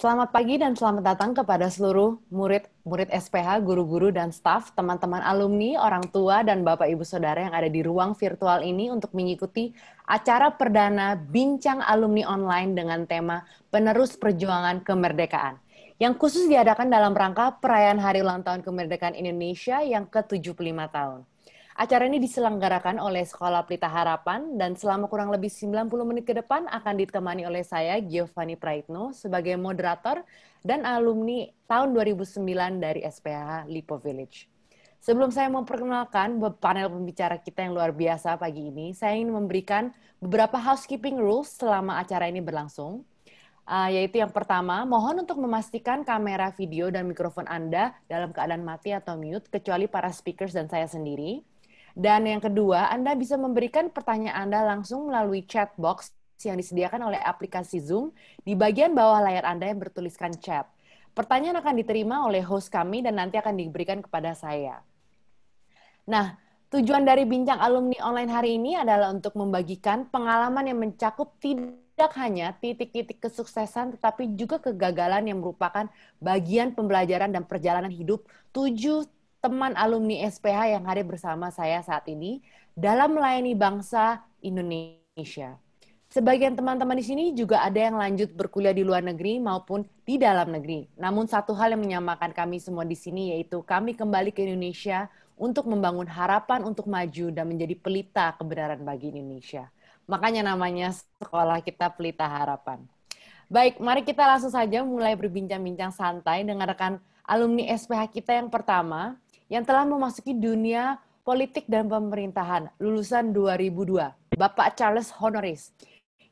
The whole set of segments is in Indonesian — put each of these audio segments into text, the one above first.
Selamat pagi dan selamat datang kepada seluruh murid-murid SPH, guru-guru dan staff, teman-teman alumni, orang tua dan Bapak Ibu Saudara yang ada di ruang virtual ini untuk mengikuti acara perdana Bincang Alumni Online dengan tema Penerus Perjuangan Kemerdekaan yang khusus diadakan dalam rangka perayaan Hari Ulang Tahun Kemerdekaan Indonesia yang ke-75 tahun. Acara ini diselenggarakan oleh Sekolah Pelita Harapan dan selama kurang lebih 90 menit ke depan akan ditemani oleh saya Giovanni Praitno sebagai moderator dan alumni tahun 2009 dari SPH Lipo Village. Sebelum saya memperkenalkan panel pembicara kita yang luar biasa pagi ini, saya ingin memberikan beberapa housekeeping rules selama acara ini berlangsung. Uh, yaitu yang pertama, mohon untuk memastikan kamera video dan mikrofon Anda dalam keadaan mati atau mute, kecuali para speakers dan saya sendiri. Dan yang kedua, Anda bisa memberikan pertanyaan Anda langsung melalui chat box yang disediakan oleh aplikasi Zoom di bagian bawah layar Anda yang bertuliskan chat. Pertanyaan akan diterima oleh host kami dan nanti akan diberikan kepada saya. Nah, tujuan dari Bincang Alumni Online hari ini adalah untuk membagikan pengalaman yang mencakup tidak hanya titik-titik kesuksesan, tetapi juga kegagalan yang merupakan bagian pembelajaran dan perjalanan hidup tujuh teman alumni SPH yang hadir bersama saya saat ini dalam melayani bangsa Indonesia. Sebagian teman-teman di sini juga ada yang lanjut berkuliah di luar negeri maupun di dalam negeri. Namun satu hal yang menyamakan kami semua di sini yaitu kami kembali ke Indonesia untuk membangun harapan untuk maju dan menjadi pelita kebenaran bagi Indonesia. Makanya namanya sekolah kita Pelita Harapan. Baik, mari kita langsung saja mulai berbincang-bincang santai dengan rekan alumni SPH kita yang pertama, yang telah memasuki dunia politik dan pemerintahan lulusan 2002, Bapak Charles Honoris,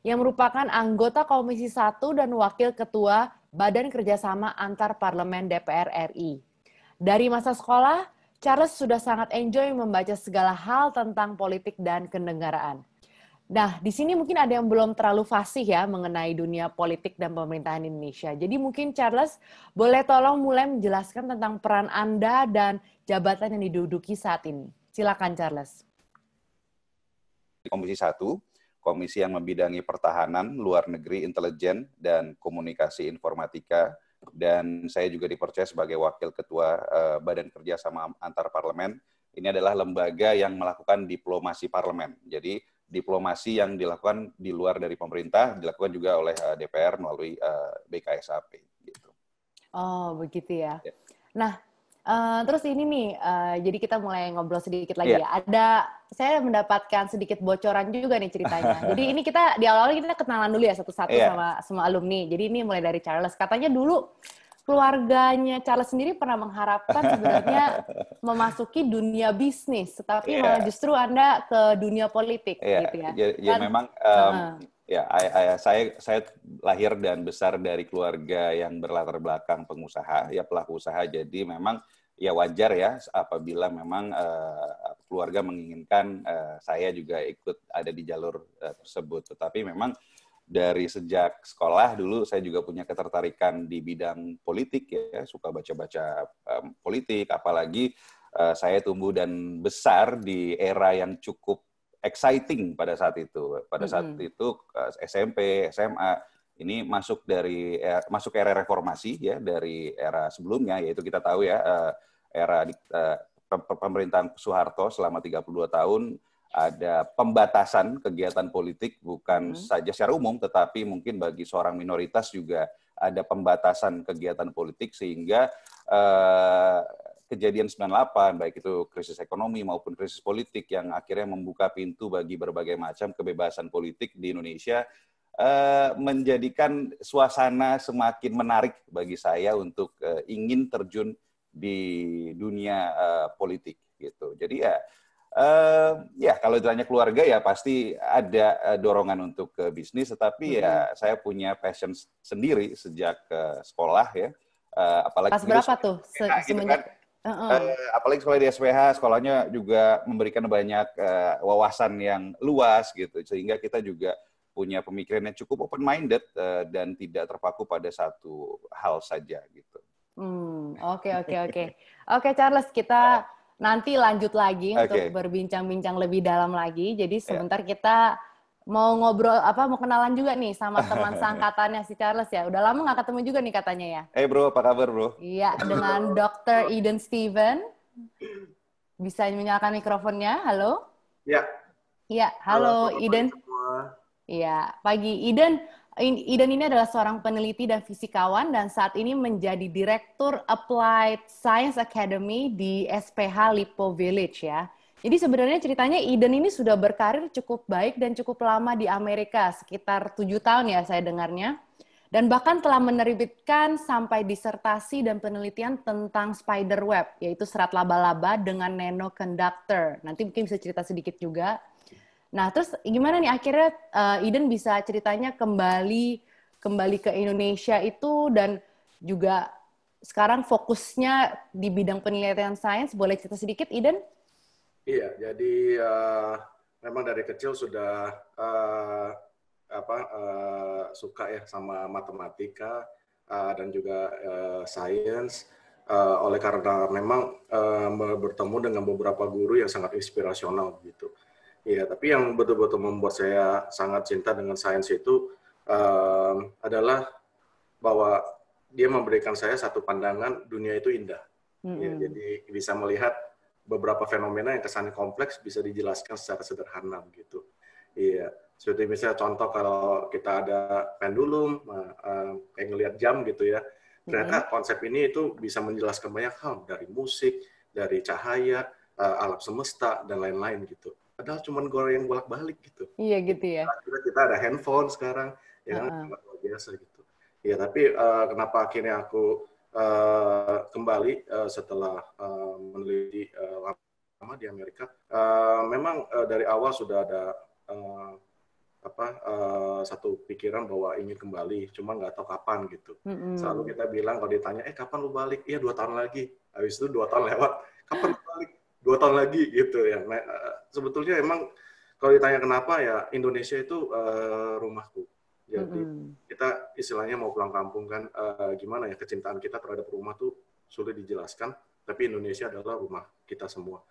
yang merupakan anggota Komisi 1 dan Wakil Ketua Badan Kerjasama Antar Parlemen DPR RI. Dari masa sekolah, Charles sudah sangat enjoy membaca segala hal tentang politik dan kenegaraan. Nah, di sini mungkin ada yang belum terlalu fasih ya mengenai dunia politik dan pemerintahan Indonesia. Jadi mungkin Charles boleh tolong mulai menjelaskan tentang peran Anda dan jabatan yang diduduki saat ini. Silakan Charles. Komisi 1, komisi yang membidangi pertahanan, luar negeri, intelijen, dan komunikasi informatika. Dan saya juga dipercaya sebagai wakil ketua eh, Badan Kerjasama Antar Parlemen. Ini adalah lembaga yang melakukan diplomasi parlemen. Jadi diplomasi yang dilakukan di luar dari pemerintah dilakukan juga oleh uh, eh, DPR melalui uh, eh, BKSAP gitu. Oh, begitu ya. ya. Nah, uh, terus ini nih uh, jadi kita mulai ngobrol sedikit lagi yeah. ya. Ada saya mendapatkan sedikit bocoran juga nih ceritanya. jadi ini kita di awal-awal kita kenalan dulu ya satu-satu yeah. sama semua alumni. Jadi ini mulai dari Charles katanya dulu keluarganya Charles sendiri pernah mengharapkan sebenarnya memasuki dunia bisnis, tetapi yeah. malah justru Anda ke dunia politik yeah. gitu ya. Ya, ya memang um, uh. ya ayah, ayah, saya saya lahir dan besar dari keluarga yang berlatar belakang pengusaha, ya pelaku usaha. Jadi memang ya wajar ya apabila memang uh, keluarga menginginkan uh, saya juga ikut ada di jalur uh, tersebut. Tetapi memang dari sejak sekolah dulu saya juga punya ketertarikan di bidang politik ya suka baca-baca um, politik apalagi uh, saya tumbuh dan besar di era yang cukup exciting pada saat itu pada saat mm -hmm. itu uh, eh, SMP SMA ini masuk dari er, masuk era reformasi ya dari era sebelumnya yaitu kita tahu ya uh, era uh, pemerintahan Soeharto selama 32 tahun ada pembatasan kegiatan politik bukan hmm. saja secara umum tetapi mungkin bagi seorang minoritas juga ada pembatasan kegiatan politik sehingga uh, kejadian 98 baik itu krisis ekonomi maupun krisis politik yang akhirnya membuka pintu bagi berbagai macam kebebasan politik di Indonesia eh, menjadikan suasana semakin menarik bagi saya untuk eh, ingin terjun di dunia politik gitu. Jadi ya Uh, ya kalau ditanya keluarga ya pasti ada dorongan untuk ke bisnis, tetapi ya, mm-hmm. ya saya punya passion sendiri sejak uh, sekolah ya. Uh, apalagi pas berapa tuh se- nah, gitu kan. Uh-uh. Uh, apalagi sekolah di SPH, sekolahnya juga memberikan banyak uh, wawasan yang luas gitu, sehingga kita juga punya pemikiran yang cukup open minded uh, dan tidak terpaku pada satu hal saja gitu. Hmm, oke oke oke. Oke Charles, kita nah nanti lanjut lagi okay. untuk berbincang-bincang lebih dalam lagi. Jadi iya. sebentar yeah. kita mau ngobrol apa mau kenalan juga nih sama teman seangkatannya si Charles ya. Udah lama nggak ketemu juga nih katanya ya. Eh hey bro, apa kabar bro? Iya, dengan Dr. Eden Steven. Bisa menyalakan mikrofonnya. Halo. Iya. Iya, halo, halo Eden. Iya, pagi Eden. Iden ini adalah seorang peneliti dan fisikawan dan saat ini menjadi Direktur Applied Science Academy di SPH Lipo Village ya. Jadi sebenarnya ceritanya Iden ini sudah berkarir cukup baik dan cukup lama di Amerika, sekitar tujuh tahun ya saya dengarnya. Dan bahkan telah menerbitkan sampai disertasi dan penelitian tentang spider web, yaitu serat laba-laba dengan nanoconductor. Nanti mungkin bisa cerita sedikit juga. Nah, terus gimana nih akhirnya uh, eh, Iden bisa ceritanya kembali kembali ke Indonesia itu dan juga sekarang fokusnya di bidang penelitian sains. Boleh cerita sedikit, Iden? Iya, jadi uh, memang dari kecil sudah uh, apa uh, suka ya sama matematika uh, dan juga uh, sains. Uh, oleh karena memang uh, bertemu dengan beberapa guru yang sangat inspirasional gitu. Iya, tapi yang betul-betul membuat saya sangat cinta dengan sains itu um, adalah bahwa dia memberikan saya satu pandangan dunia itu indah. Mm ya, jadi bisa melihat beberapa fenomena yang kesannya kompleks bisa dijelaskan secara sederhana gitu. Iya, seperti misalnya contoh kalau kita ada pendulum, pengen uh, uh, ngelihat jam gitu ya. Ternyata mm konsep ini itu bisa menjelaskan banyak hal dari musik, dari cahaya, uh, alam semesta dan lain-lain gitu padahal cuma goreng bolak-balik gitu. Iya gitu ya. Kita, kita ada handphone sekarang ya uh -uh. biasa gitu. Ya tapi uh, kenapa akhirnya aku uh, kembali uh, setelah uh, meneliti uh, lama di Amerika, uh, memang uh, dari awal sudah ada uh, apa uh, satu pikiran bahwa ingin kembali, cuma nggak tahu kapan gitu. Mm -hmm. Selalu kita bilang kalau ditanya, eh kapan lu balik? Iya dua tahun lagi. Habis itu dua tahun lewat, kapan lu balik? Dua tahun lagi gitu ya. Nah, sebetulnya emang kalau ditanya kenapa ya Indonesia itu uh, rumahku. Jadi mm-hmm. kita istilahnya mau pulang kampung kan uh, gimana ya kecintaan kita terhadap rumah tuh sulit dijelaskan. Tapi Indonesia adalah rumah kita semua.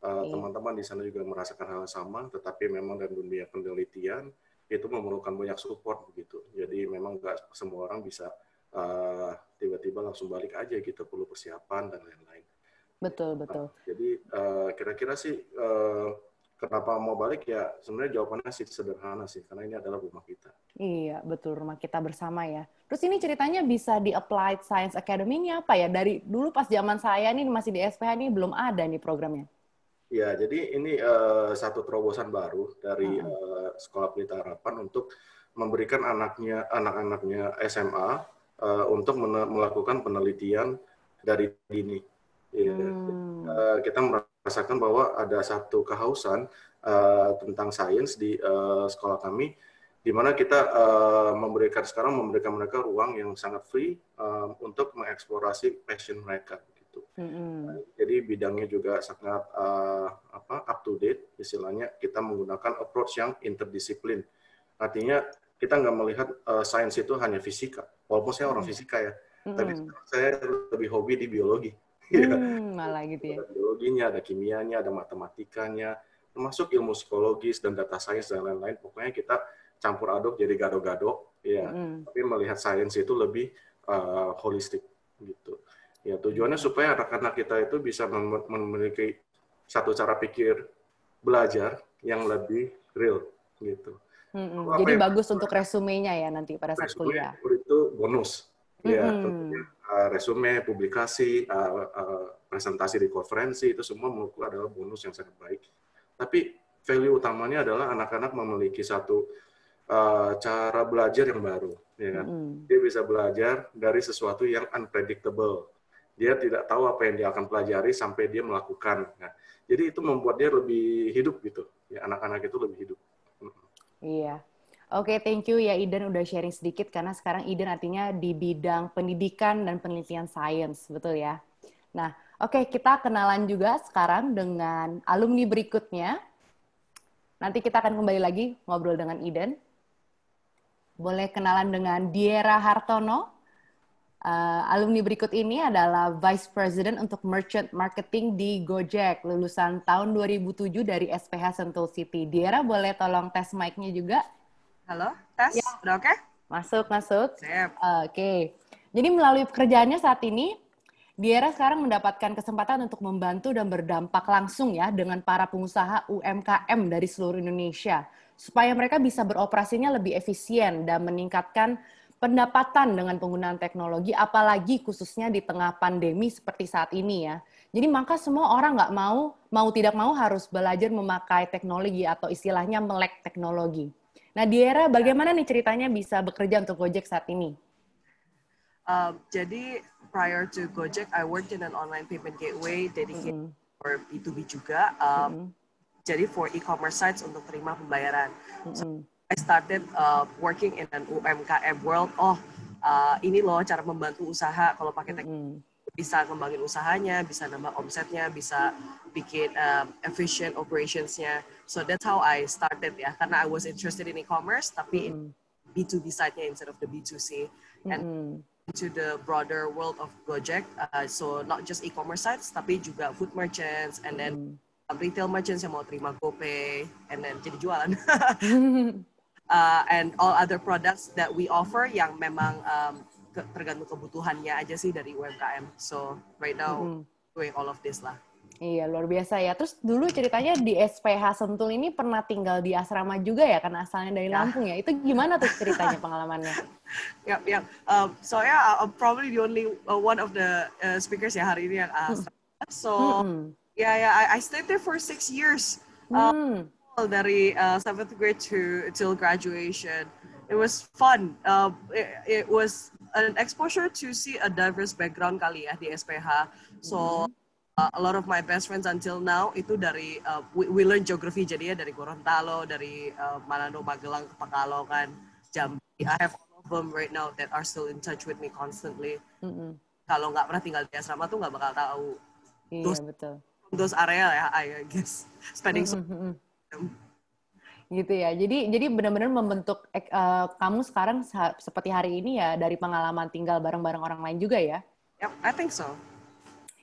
Uh, mm. Teman-teman di sana juga merasakan hal yang sama, tetapi memang dalam dunia penelitian itu memerlukan banyak support begitu. Jadi memang nggak semua orang bisa uh, tiba-tiba langsung balik aja gitu perlu persiapan dan lain-lain. Betul, betul. jadi kira eh, kira-kira sih uh, kenapa mau balik ya sebenarnya jawabannya sih sederhana sih karena ini adalah rumah kita. Iya, betul rumah kita bersama ya. Terus ini ceritanya bisa di Applied Science Academy ini apa ya? Dari dulu pas zaman saya nih masih di SPH nih belum ada nih programnya. Ya, jadi ini uh, satu terobosan baru dari -huh. uh, Sekolah Pelita Harapan untuk memberikan anaknya anak-anaknya SMA uh, untuk melakukan penelitian dari dini Iya. Hmm. Eh, kita merasakan bahwa ada satu kehausan uh, tentang sains di uh, sekolah kami, di mana kita uh, memberikan sekarang memberikan mereka ruang yang sangat free uh, untuk mengeksplorasi passion mereka. Gitu. Hmm. Nah, jadi bidangnya juga sangat uh, apa up to date, istilahnya kita menggunakan approach yang interdisiplin. Artinya kita nggak melihat uh, sains itu hanya fisika, walaupun saya orang hmm. fisika ya. Mm -hmm. Tapi saya lebih hobi di biologi. Iya. hmm, malah gitu ya ada biologinya ada kimianya ada matematikanya termasuk ilmu psikologis dan data science dan lain-lain pokoknya kita campur aduk jadi gado-gado ya hmm. tapi melihat sains itu lebih uh, holistik gitu ya tujuannya supaya anak-anak kita itu bisa mem memiliki satu cara pikir belajar yang lebih real gitu. Hmm, -hmm. Jadi bagus untuk resumenya ya nanti pada saat kuliah. Itu bonus. Mm -hmm. Ya, Eh, resume, publikasi, eh, eh, presentasi di konferensi itu semua menurutku adalah bonus yang sangat baik. Tapi value utamanya adalah anak-anak memiliki satu cara belajar yang baru, ya kan? Dia bisa belajar dari sesuatu yang unpredictable. Dia tidak tahu apa yang dia akan pelajari sampai dia melakukan. Nah, jadi itu membuat dia lebih hidup gitu. Ya anak-anak itu lebih hidup. Iya. Oke, okay, thank you ya Iden udah sharing sedikit karena sekarang Iden artinya di bidang pendidikan dan penelitian sains, betul ya? Nah, oke okay, kita kenalan juga sekarang dengan alumni berikutnya. Nanti kita akan kembali lagi ngobrol dengan Iden. Boleh kenalan dengan Diera Hartono. Uh, alumni berikut ini adalah Vice President untuk Merchant Marketing di Gojek, lulusan tahun 2007 dari SPH Sentul City. Diera boleh tolong tes mic-nya juga Halo, tes? Ya. Udah oke? Okay? Masuk, masuk. Oke. Okay. Jadi melalui pekerjaannya saat ini, Diera sekarang mendapatkan kesempatan untuk membantu dan berdampak langsung ya dengan para pengusaha UMKM dari seluruh Indonesia supaya mereka bisa beroperasinya lebih efisien dan meningkatkan pendapatan dengan penggunaan teknologi apalagi khususnya di tengah pandemi seperti saat ini ya. Jadi maka semua orang nggak mau mau tidak mau harus belajar memakai teknologi atau istilahnya melek teknologi. Nah, Diera, bagaimana nih ceritanya bisa bekerja untuk Gojek saat ini? Uh, jadi, prior to Gojek, I worked in an online payment gateway dedicated mm -hmm. for B2B juga. Um, mm -hmm. Jadi, for e-commerce sites untuk terima pembayaran. Mm -hmm. So, I started uh, working in an UMKM world. Oh, uh, ini loh cara membantu usaha kalau pakai teknologi. Mm -hmm bisa kembangin usahanya, bisa nambah omsetnya, bisa bikin um, efficient operationsnya. So that's how I started ya, karena I was interested in e-commerce, tapi mm. Mm-hmm. B2B side-nya instead of the B2C. And mm-hmm. into the broader world of Gojek, uh, so not just e-commerce sites, tapi juga food merchants, and then mm-hmm. um, retail merchants yang mau terima GoPay, and then jadi jualan. uh, and all other products that we offer yang memang um, ke, tergantung kebutuhannya aja sih dari UMKM. So right now mm -hmm. doing all of this lah. Iya, luar biasa ya. Terus dulu ceritanya di SPH Sentul ini pernah tinggal di asrama juga ya, karena asalnya dari ya. Lampung ya. Itu gimana tuh ceritanya pengalamannya? ya, yep, Um, so ya, yeah, uh, I'm probably the only uh, one of the uh, speakers ya hari ini yang mm. asrama. So, hmm. yeah, yeah, I, I stayed there for six years. Um, hmm. Dari uh, seventh grade to till graduation. It was fun. Uh, it, it was an exposure to see a diverse background kali ya di SPH. So uh, a lot of my best friends until now itu dari uh, we, we learn geography jadi ya dari Gorontalo, dari uh, Manado, Magelang, Pekalongan, Jambi. I have all of them right now that are still in touch with me constantly. Mm-hmm. Kalau nggak pernah tinggal di asrama tuh nggak bakal tahu. Iya those, betul. Those area ya, I guess spending mm-hmm. so. Mm-hmm gitu ya. Jadi jadi benar-benar membentuk uh, kamu sekarang seperti hari ini ya dari pengalaman tinggal bareng-bareng orang lain juga ya. Yep, I think so.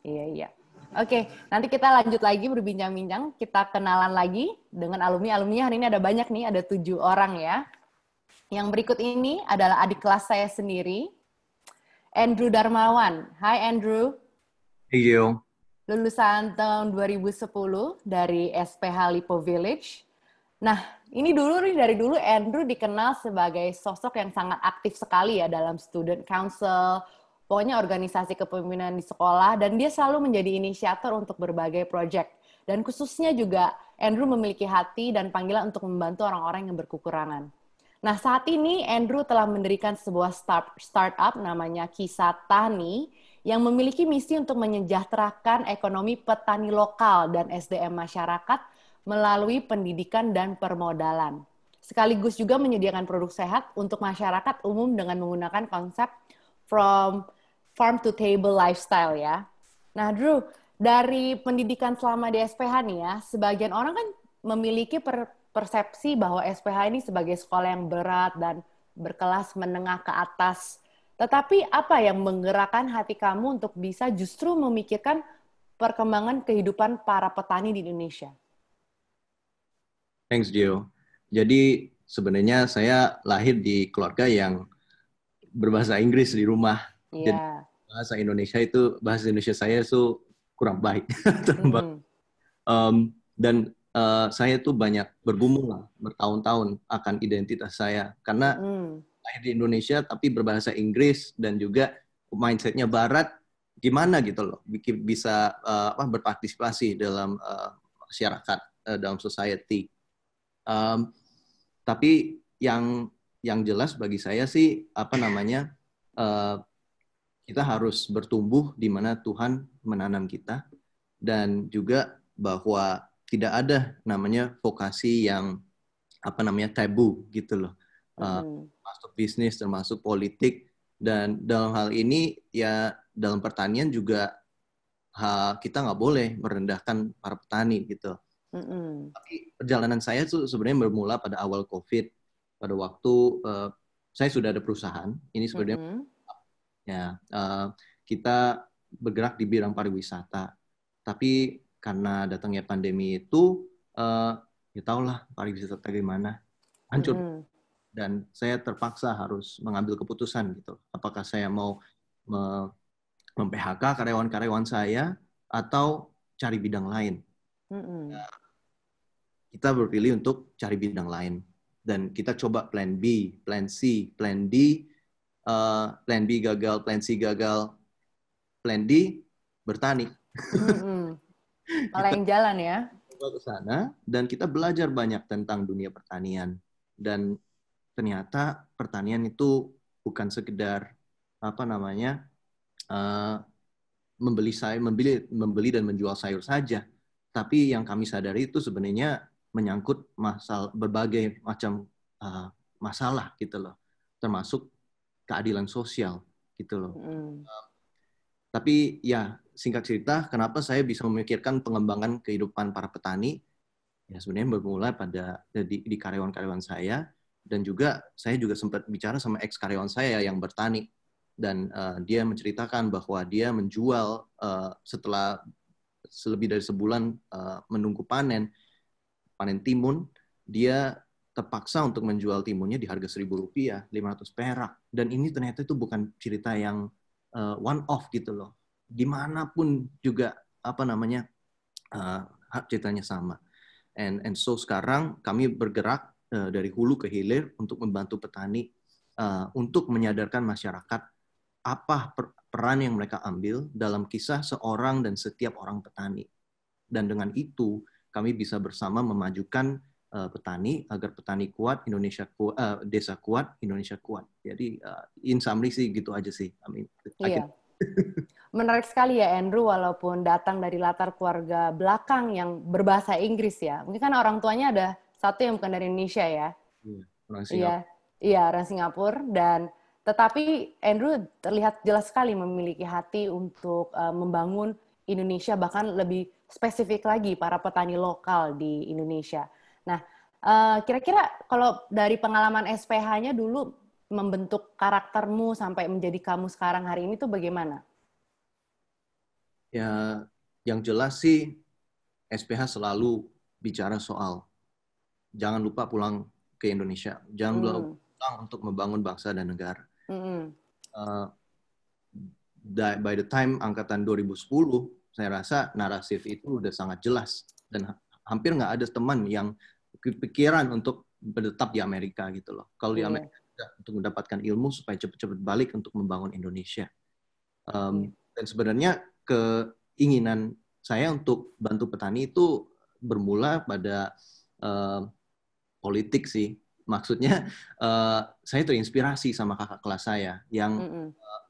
Iya iya. Oke, okay, nanti kita lanjut lagi berbincang-bincang. Kita kenalan lagi dengan alumni. Alumni hari ini ada banyak nih, ada tujuh orang ya. Yang berikut ini adalah adik kelas saya sendiri, Andrew Darmawan. Hai Andrew. Hey you. Lulusan tahun 2010 dari SPH Lipo Village. Nah, ini dulu nih dari dulu Andrew dikenal sebagai sosok yang sangat aktif sekali ya dalam student council, pokoknya organisasi kepemimpinan di sekolah dan dia selalu menjadi inisiator untuk berbagai project. Dan khususnya juga Andrew memiliki hati dan panggilan untuk membantu orang-orang yang berkekurangan. Nah, saat ini Andrew telah mendirikan sebuah start startup namanya Tani yang memiliki misi untuk menyejahterakan ekonomi petani lokal dan SDM masyarakat melalui pendidikan dan permodalan. Sekaligus juga menyediakan produk sehat untuk masyarakat umum dengan menggunakan konsep from farm to table lifestyle ya. Nah, Drew, dari pendidikan selama di SPH nih ya, sebagian orang kan memiliki per persepsi bahwa SPH ini sebagai sekolah yang berat dan berkelas menengah ke atas. Tetapi apa yang menggerakkan hati kamu untuk bisa justru memikirkan perkembangan kehidupan para petani di Indonesia? Thanks, Gio. Jadi sebenarnya saya lahir di keluarga yang berbahasa Inggris di rumah. Yeah. Jadi bahasa Indonesia itu bahasa Indonesia saya itu kurang baik. mm. um, dan uh, saya tuh banyak bergumul bertahun-tahun akan identitas saya karena mm. lahir di Indonesia tapi berbahasa Inggris dan juga mindsetnya Barat gimana gitu loh bisa uh, berpartisipasi dalam uh, masyarakat uh, dalam society Um, tapi yang yang jelas bagi saya sih apa namanya uh, kita harus bertumbuh di mana Tuhan menanam kita dan juga bahwa tidak ada namanya vokasi yang apa namanya tabu gitu loh uh, hmm. masuk bisnis termasuk politik dan dalam hal ini ya dalam pertanian juga kita nggak boleh merendahkan para petani gitu Mm-hmm. Tapi perjalanan saya tuh sebenarnya bermula pada awal COVID, pada waktu uh, saya sudah ada perusahaan. Ini sebenarnya mm-hmm. ya uh, kita bergerak di bidang pariwisata, tapi karena datangnya pandemi itu, uh, ya lah pariwisata gimana hancur. Mm-hmm. Dan saya terpaksa harus mengambil keputusan gitu. Apakah saya mau mem-PHK karyawan-karyawan saya atau cari bidang lain Mm-hmm. kita berpilih untuk cari bidang lain dan kita coba plan B, plan C, plan D, uh, plan B gagal, plan C gagal, plan D bertani. Mm-hmm. Malah yang jalan ya. ke sana dan kita belajar banyak tentang dunia pertanian dan ternyata pertanian itu bukan sekedar apa namanya uh, membeli sayur, membeli membeli dan menjual sayur saja, tapi yang kami sadari itu sebenarnya menyangkut masalah berbagai macam uh, masalah gitu loh, termasuk keadilan sosial gitu loh. Mm. tapi ya singkat cerita, kenapa saya bisa memikirkan pengembangan kehidupan para petani? Ya sebenarnya bermula pada eh, di, di karyawan-karyawan saya dan juga saya juga sempat bicara sama ex karyawan saya yang bertani dan uh, dia menceritakan bahwa dia menjual uh, setelah selebih dari sebulan uh, menunggu panen, panen timun, dia terpaksa untuk menjual timunnya di harga seribu rupiah, 500 perak. Dan ini ternyata itu bukan cerita yang uh, eh, one off gitu loh. Dimanapun juga apa namanya uh, ceritanya sama. And and so sekarang kami bergerak uh, dari hulu ke hilir untuk membantu petani uh, untuk menyadarkan masyarakat apa per, peran yang mereka ambil dalam kisah seorang dan setiap orang petani. Dan dengan itu, kami bisa bersama memajukan uh, petani agar petani kuat, Indonesia kuat, uh, eh, desa kuat, Indonesia kuat. Jadi uh, in summary sih gitu aja sih. I mean, iya. I Menarik sekali ya Andrew walaupun datang dari latar keluarga belakang yang berbahasa Inggris ya. Mungkin kan orang tuanya ada satu yang bukan dari Indonesia ya. Iya, orang iya, Singapura. iya orang Singapura dan tetapi Andrew terlihat jelas sekali memiliki hati untuk uh, membangun Indonesia bahkan lebih spesifik lagi para petani lokal di Indonesia. Nah, kira eh, kira-kira kalau dari pengalaman SPH-nya dulu membentuk karaktermu sampai menjadi kamu sekarang hari ini tuh bagaimana? Ya, yang jelas sih SPH selalu bicara soal jangan lupa pulang ke Indonesia, jangan hmm. lupa untuk membangun bangsa dan negara. Mm-hmm. Uh, by the time angkatan 2010, saya rasa narasif itu udah sangat jelas dan hampir nggak ada teman yang kepikiran untuk berdetap di Amerika gitu loh. Kalau di iya. Amerika mm. untuk mendapatkan ilmu supaya cepat-cepat balik untuk membangun Indonesia. Um, dan sebenarnya keinginan saya untuk bantu petani itu bermula pada uh, politik sih maksudnya uh, saya terinspirasi sama kakak kelas saya yang mm -hmm. uh,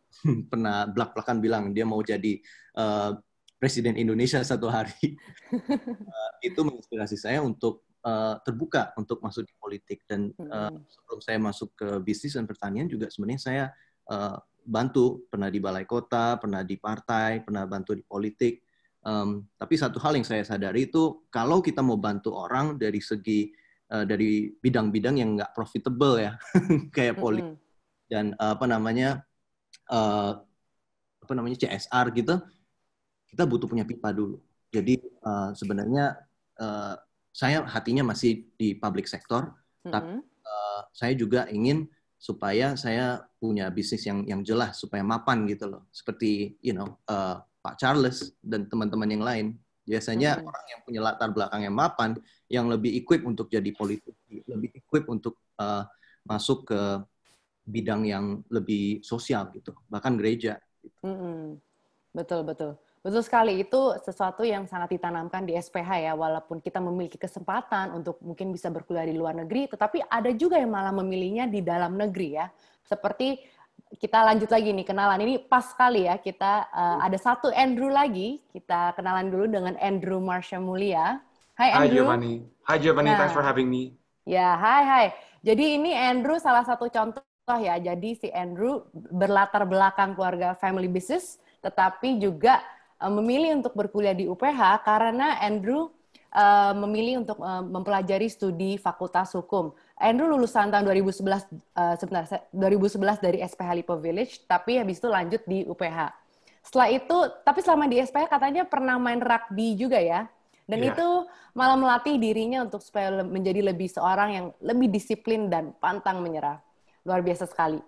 pernah belak-belakan bilang dia mau jadi uh, presiden Indonesia satu hari. uh, itu menginspirasi saya untuk Uh, terbuka untuk masuk di politik dan uh, sebelum saya masuk ke bisnis dan pertanian juga sebenarnya saya uh, bantu pernah di balai kota pernah di partai pernah bantu di politik um, tapi satu hal yang saya sadari itu kalau kita mau bantu orang dari segi Eh, dari bidang-bidang yang nggak profitable ya kayak poli mm -hmm. dan uh, apa namanya uh, apa namanya CSR gitu kita butuh punya pipa dulu jadi uh, sebenarnya uh, saya hatinya masih di public sector mm -hmm. tapi uh, saya juga ingin supaya saya punya bisnis yang yang jelas supaya mapan gitu loh seperti you know uh, Pak Charles dan teman-teman yang lain Biasanya hmm. orang yang punya latar belakang yang mapan, yang lebih equip untuk jadi politisi, lebih equip untuk uh, masuk ke bidang yang lebih sosial gitu, bahkan gereja. Gitu. Hmm. Betul betul. Betul sekali, itu sesuatu yang sangat ditanamkan di SPH ya, walaupun kita memiliki kesempatan untuk mungkin bisa berkuliah di luar negeri, tetapi ada juga yang malah memilihnya di dalam negeri ya. Seperti kita lanjut lagi nih kenalan. Ini pas sekali ya kita uh, ada satu Andrew lagi. Kita kenalan dulu dengan Andrew Marsha Mulia. Hai Andrew. Hai Giovanni. Hai Giovanni, nah, thanks for nah. having me. Ya, hai hai. Jadi ini Andrew salah satu contoh ya. Jadi si Andrew berlatar belakang keluarga family business tetapi juga eh, memilih untuk berkuliah di UPH karena Andrew uh, memilih untuk uh, mempelajari studi Fakultas Hukum. Andrew lulusan tahun 2011 uh, eh, sebentar 2011 dari SPH Lipo Village tapi habis itu lanjut di UPH. Setelah itu tapi selama di SPH katanya pernah main rugby juga ya. Dan yeah. itu malah melatih dirinya untuk supaya menjadi lebih seorang yang lebih disiplin dan pantang menyerah. Luar biasa sekali.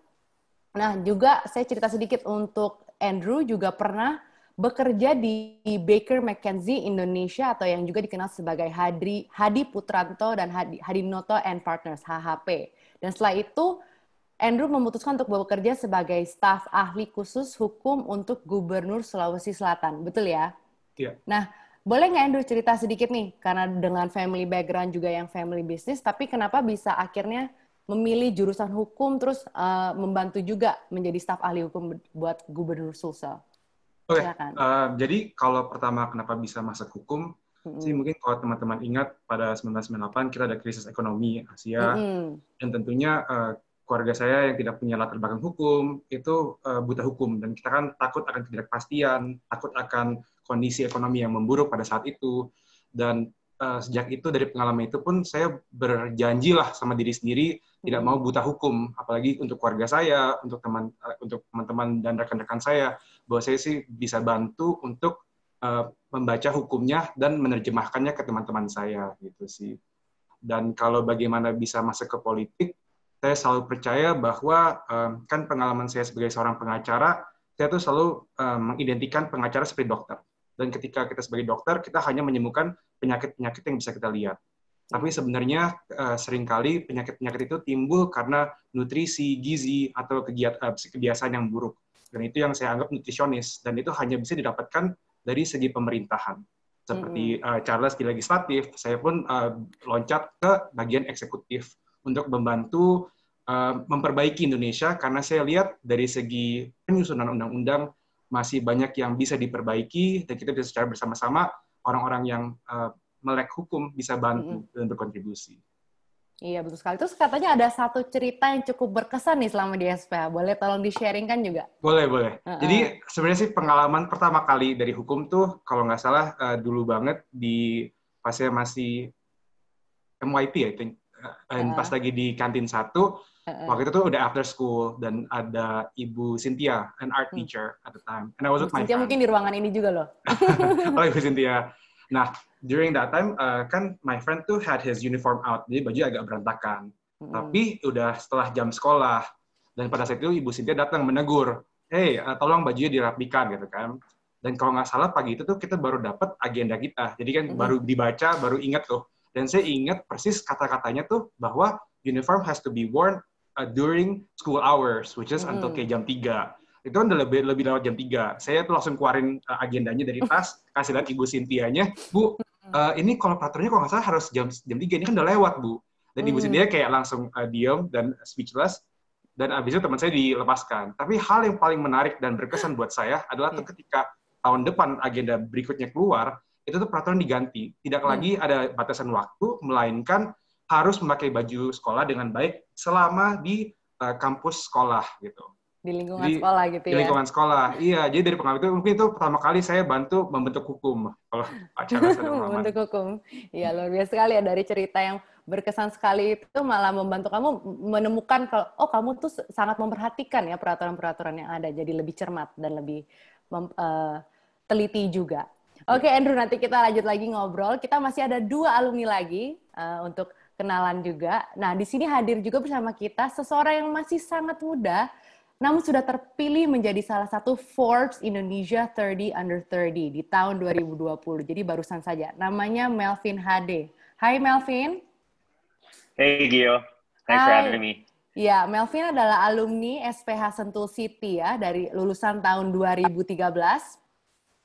Nah, juga saya cerita sedikit untuk Andrew juga pernah bekerja di Baker McKenzie Indonesia atau yang juga dikenal sebagai Hadri, Hadi Putranto dan Hadi, Noto and Partners HHP. Dan setelah itu Andrew memutuskan untuk bekerja sebagai staf ahli khusus hukum untuk Gubernur Sulawesi Selatan. Betul ya? Iya. Nah, boleh nggak Andrew cerita sedikit nih? Karena dengan family background juga yang family business, tapi kenapa bisa akhirnya memilih jurusan hukum terus uh, membantu juga menjadi staf ahli hukum buat Gubernur Sulsel? Oke, okay. Iya uh, eh, jadi kalau pertama kenapa bisa masuk hukum, Mm -hmm. sih mungkin kalau teman-teman ingat pada 1998 kita ada krisis ekonomi Asia mm -hmm. dan tentunya uh, keluarga saya yang tidak punya latar belakang hukum itu uh, buta hukum dan kita kan takut akan ketidakpastian, takut akan kondisi ekonomi yang memburuk pada saat itu dan uh, sejak itu dari pengalaman itu pun saya berjanjilah sama diri sendiri tidak hmm. mau buta hukum apalagi untuk keluarga saya untuk teman eh, untuk teman-teman dan rekan-rekan saya bahwa saya sih bisa bantu untuk uh, membaca hukumnya dan menerjemahkannya ke teman-teman saya gitu sih dan kalau bagaimana bisa masuk ke politik saya selalu percaya bahwa um, kan pengalaman saya sebagai seorang pengacara saya tuh selalu um, mengidentikan pengacara seperti dokter dan ketika kita sebagai dokter kita hanya menyembuhkan penyakit-penyakit yang bisa kita lihat tapi sebenarnya uh, seringkali penyakit-penyakit itu timbul karena nutrisi, gizi, atau kegiatan uh, eh, kebiasaan yang buruk. Dan itu yang saya anggap nutrisionis. Dan itu hanya bisa didapatkan dari segi pemerintahan. Seperti mm-hmm. uh, Charles di legislatif, saya pun uh, loncat ke bagian eksekutif untuk membantu uh, memperbaiki Indonesia karena saya lihat dari segi penyusunan undang-undang masih banyak yang bisa diperbaiki dan kita bisa secara bersama-sama orang-orang yang uh, melek hukum bisa bantu mm-hmm. dan berkontribusi. Iya betul sekali. Terus katanya ada satu cerita yang cukup berkesan nih selama di SPA. Boleh tolong di-sharingkan juga? Boleh, boleh. Uh-uh. Jadi sebenarnya sih pengalaman pertama kali dari hukum tuh kalau nggak salah uh, dulu banget di pas saya masih MYP ya, think. Uh, uh pas lagi di kantin satu, uh-uh. waktu itu tuh udah after school dan ada Ibu Cynthia, an art hmm. teacher hmm. at the time. And I was with Ibu my Cynthia mungkin di ruangan ini juga loh. oh Ibu Cynthia. Nah, during that time uh, kan my friend tuh had his uniform out, jadi baju agak berantakan. Mm. Tapi udah setelah jam sekolah dan pada saat itu ibu Cynthia datang menegur, hey uh, tolong bajunya dirapikan gitu kan. Dan kalau nggak salah pagi itu tuh kita baru dapat agenda kita, jadi kan mm. baru dibaca, baru ingat tuh. Dan saya ingat persis kata-katanya tuh bahwa uniform has to be worn uh, during school hours, which is mm. until kayak jam 3 itu kan udah lebih lebih lewat jam 3. Saya tuh langsung keluarin uh, agendanya dari tas, kasih lihat Ibu Sintianya, "Bu, uh, ini kalau peraturannya kalau nggak salah harus jam jam 3 ini kan udah lewat, Bu." Dan Ibu hmm. Sintia kayak langsung uh, eh, diam dan speechless dan abis itu teman saya dilepaskan. Tapi hal yang paling menarik dan berkesan buat saya adalah tuh mm. ketika tahun depan agenda berikutnya keluar, itu tuh peraturan diganti. Tidak mm. lagi ada batasan waktu, melainkan harus memakai baju sekolah dengan baik selama di uh, kampus sekolah gitu di lingkungan di, sekolah gitu ya. Di lingkungan sekolah. Iya, jadi dari pengalaman itu mungkin itu pertama kali saya bantu membentuk hukum kalau acara Membentuk hukum. Iya, luar biasa sekali ya dari cerita yang berkesan sekali itu malah membantu kamu menemukan kalau oh kamu tuh sangat memperhatikan ya peraturan-peraturan yang ada jadi lebih cermat dan lebih mem, uh, teliti juga. Iya. Oke, okay, Andrew nanti kita lanjut lagi ngobrol. Kita masih ada dua alumni lagi uh, untuk kenalan juga. Nah, di sini hadir juga bersama kita seseorang yang masih sangat muda namun sudah terpilih menjadi salah satu Forbes Indonesia 30 Under 30 di tahun 2020. Jadi barusan saja. Namanya Melvin Hade. Hai Melvin. Hey Gio. Thanks Hi. for having me. Ya, Melvin adalah alumni SPH Sentul City ya dari lulusan tahun 2013.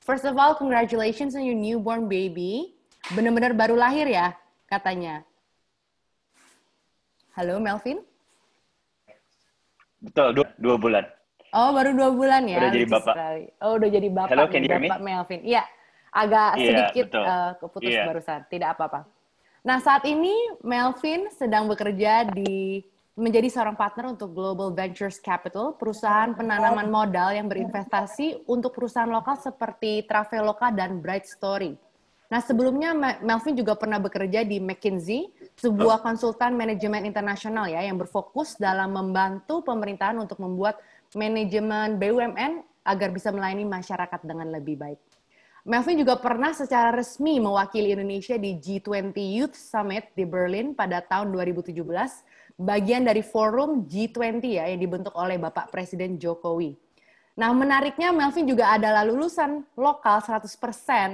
First of all, congratulations on your newborn baby. Benar-benar baru lahir ya katanya. Halo Melvin. Betul, dua, dua bulan. Oh, baru dua bulan ya? Udah jadi bapak. Oh, udah jadi bapak. Hello, can you hear me? Bapak Melvin. Iya, agak yeah, sedikit uh, keputus yeah. barusan. Tidak apa-apa. Nah, saat ini Melvin sedang bekerja di menjadi seorang partner untuk Global Ventures Capital, perusahaan penanaman modal yang berinvestasi untuk perusahaan lokal seperti Traveloka dan Bright Story. Nah, sebelumnya Melvin juga pernah bekerja di McKinsey, sebuah oh. konsultan manajemen internasional ya yang berfokus dalam membantu pemerintahan untuk membuat manajemen BUMN agar bisa melayani masyarakat dengan lebih baik. Melvin juga pernah secara resmi mewakili Indonesia di G20 Youth Summit di Berlin pada tahun 2017, bagian dari forum G20 ya yang dibentuk oleh Bapak Presiden Jokowi. Nah, menariknya Melvin juga adalah lulusan lokal 100%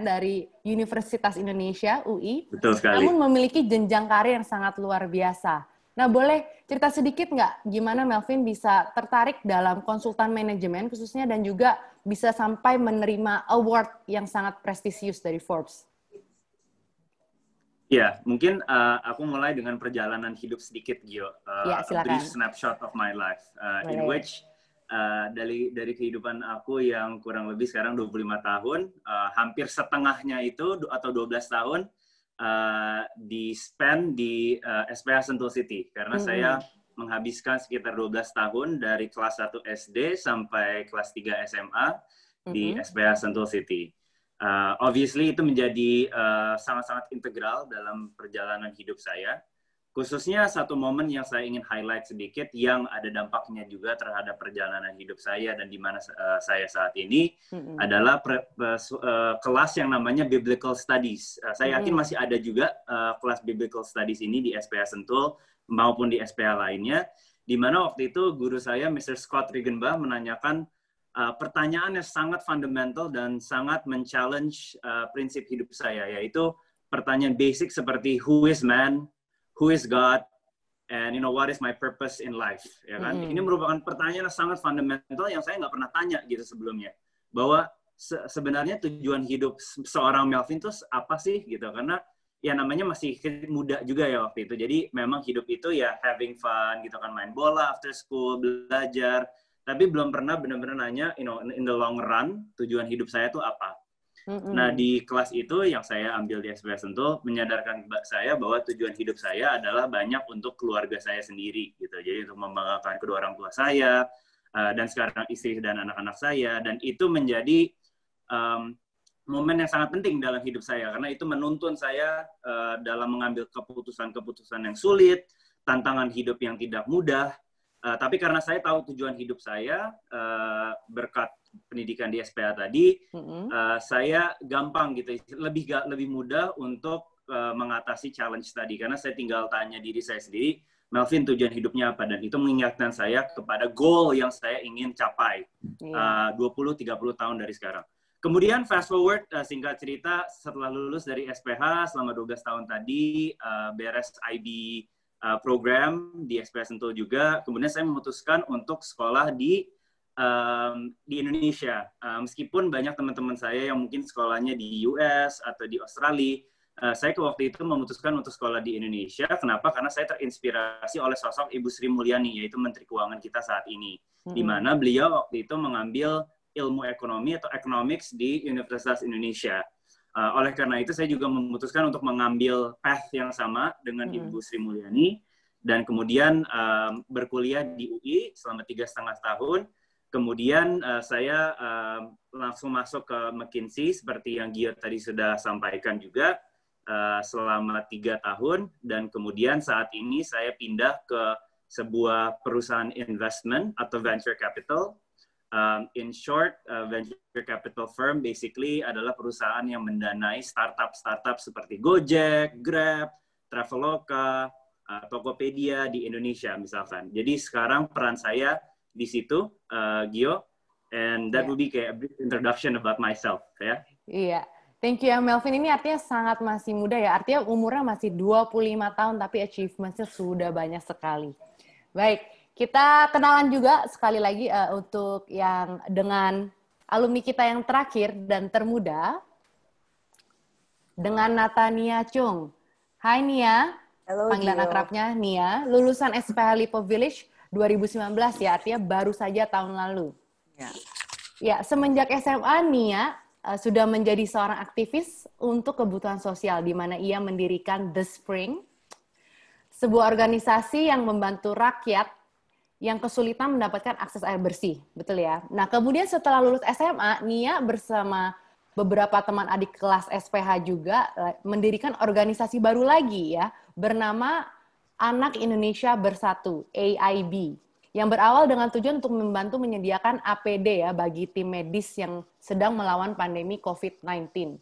dari Universitas Indonesia, UI. Betul sekali. Namun memiliki jenjang karir yang sangat luar biasa. Nah, boleh cerita sedikit nggak gimana Melvin bisa tertarik dalam konsultan manajemen khususnya dan juga bisa sampai menerima award yang sangat prestisius dari Forbes? Ya, mungkin uh, aku mulai dengan perjalanan hidup sedikit, Gio. Uh, eh, ya, silakan. a brief snapshot of my life, uh, in which Eh, dari dari kehidupan aku yang kurang lebih sekarang 25 tahun, uh, hampir setengahnya itu atau 12 tahun uh, di spend di uh, SPH Sentul City karena mm -hmm. saya menghabiskan sekitar 12 tahun dari kelas 1 SD sampai kelas 3 SMA di mm -hmm. SPH Sentul City. Uh, obviously itu menjadi sangat sangat-sangat integral dalam perjalanan hidup saya Khususnya satu momen yang saya ingin highlight sedikit yang ada dampaknya juga terhadap perjalanan hidup saya dan di mana uh, saya saat ini mm-hmm. adalah pre, pre, uh, eh, kelas yang namanya Biblical Studies. Uh, saya yakin mm-hmm. masih ada juga uh, kelas Biblical Studies ini di SPA Sentul maupun di SPA lainnya di mana waktu itu guru saya Mr. Scott Riggenbach menanyakan uh, pertanyaan yang sangat fundamental dan sangat men-challenge uh, prinsip hidup saya, yaitu pertanyaan basic seperti who is man, who is God and you know what is my purpose in life ya kan mm. ini merupakan pertanyaan yang sangat fundamental yang saya nggak pernah tanya gitu sebelumnya bahwa se sebenarnya tujuan hidup seorang Melvin itu apa sih gitu karena ya namanya masih muda juga ya waktu itu jadi memang hidup itu ya having fun gitu kan main bola after school belajar tapi belum pernah benar-benar nanya you know in the long run tujuan hidup saya tuh apa Mm-hmm. Nah, di kelas itu yang saya ambil di SBS Sentul menyadarkan saya bahwa tujuan hidup saya adalah banyak untuk keluarga saya sendiri gitu. Jadi untuk membanggakan kedua orang tua saya uh, dan sekarang istri dan anak-anak saya dan itu menjadi um, momen yang sangat penting dalam hidup saya karena itu menuntun saya uh, dalam mengambil keputusan-keputusan yang sulit, tantangan hidup yang tidak mudah. Uh, tapi karena saya tahu tujuan hidup saya uh, berkat pendidikan di SPA tadi, mm-hmm. uh, saya gampang gitu, lebih lebih mudah untuk uh, mengatasi challenge tadi karena saya tinggal tanya diri saya sendiri, Melvin tujuan hidupnya apa dan itu mengingatkan saya kepada goal yang saya ingin capai mm-hmm. uh, 20-30 tahun dari sekarang. Kemudian fast forward uh, singkat cerita setelah lulus dari SPH selama 12 tahun tadi uh, beres IB uh, program di SPH Sentul juga, kemudian saya memutuskan untuk sekolah di um, di Indonesia. Uh, meskipun banyak teman-teman saya yang mungkin sekolahnya di US atau di Australia, uh, saya ke waktu itu memutuskan untuk sekolah di Indonesia. Kenapa? Karena saya terinspirasi oleh sosok Ibu Sri Mulyani, yaitu Menteri Keuangan kita saat ini, mm-hmm. di mana beliau waktu itu mengambil ilmu ekonomi atau economics di Universitas Indonesia. Uh, oleh karena itu, saya juga memutuskan untuk mengambil path yang sama dengan hmm Ibu Sri Mulyani dan kemudian um, berkuliah di UI selama tiga setengah tahun Kemudian uh, saya uh, langsung masuk ke McKinsey seperti yang Gio tadi sudah sampaikan juga uh, selama tiga tahun dan kemudian saat ini saya pindah ke sebuah perusahaan investment atau venture capital. Um, in short, uh, venture capital firm basically adalah perusahaan yang mendanai startup-startup seperti Gojek, Grab, Traveloka, uh, Tokopedia di Indonesia misalkan. Jadi sekarang peran saya di situ, uh, Gio. And that yeah. will be a brief introduction about myself, ya. Iya. Yeah. Thank you ya Melvin. Ini artinya sangat masih muda ya. Artinya umurnya masih 25 tahun tapi achievement sudah banyak sekali. Baik, kita kenalan juga sekali lagi uh, untuk yang dengan alumni kita yang terakhir dan termuda dengan Natania Chung. Hai Nia. Halo, panggilan Gio. akrabnya Nia, lulusan SPH Lipo Village 2019 ya, artinya baru saja tahun lalu. Ya, ya semenjak SMA Nia uh, sudah menjadi seorang aktivis untuk kebutuhan sosial di mana ia mendirikan The Spring, sebuah organisasi yang membantu rakyat yang kesulitan mendapatkan akses air bersih, betul ya. Nah, kemudian setelah lulus SMA, Nia bersama beberapa teman adik kelas SPH juga eh, mendirikan organisasi baru lagi ya, bernama Anak Indonesia Bersatu AIB yang berawal dengan tujuan untuk membantu menyediakan APD ya bagi tim medis yang sedang melawan pandemi COVID-19.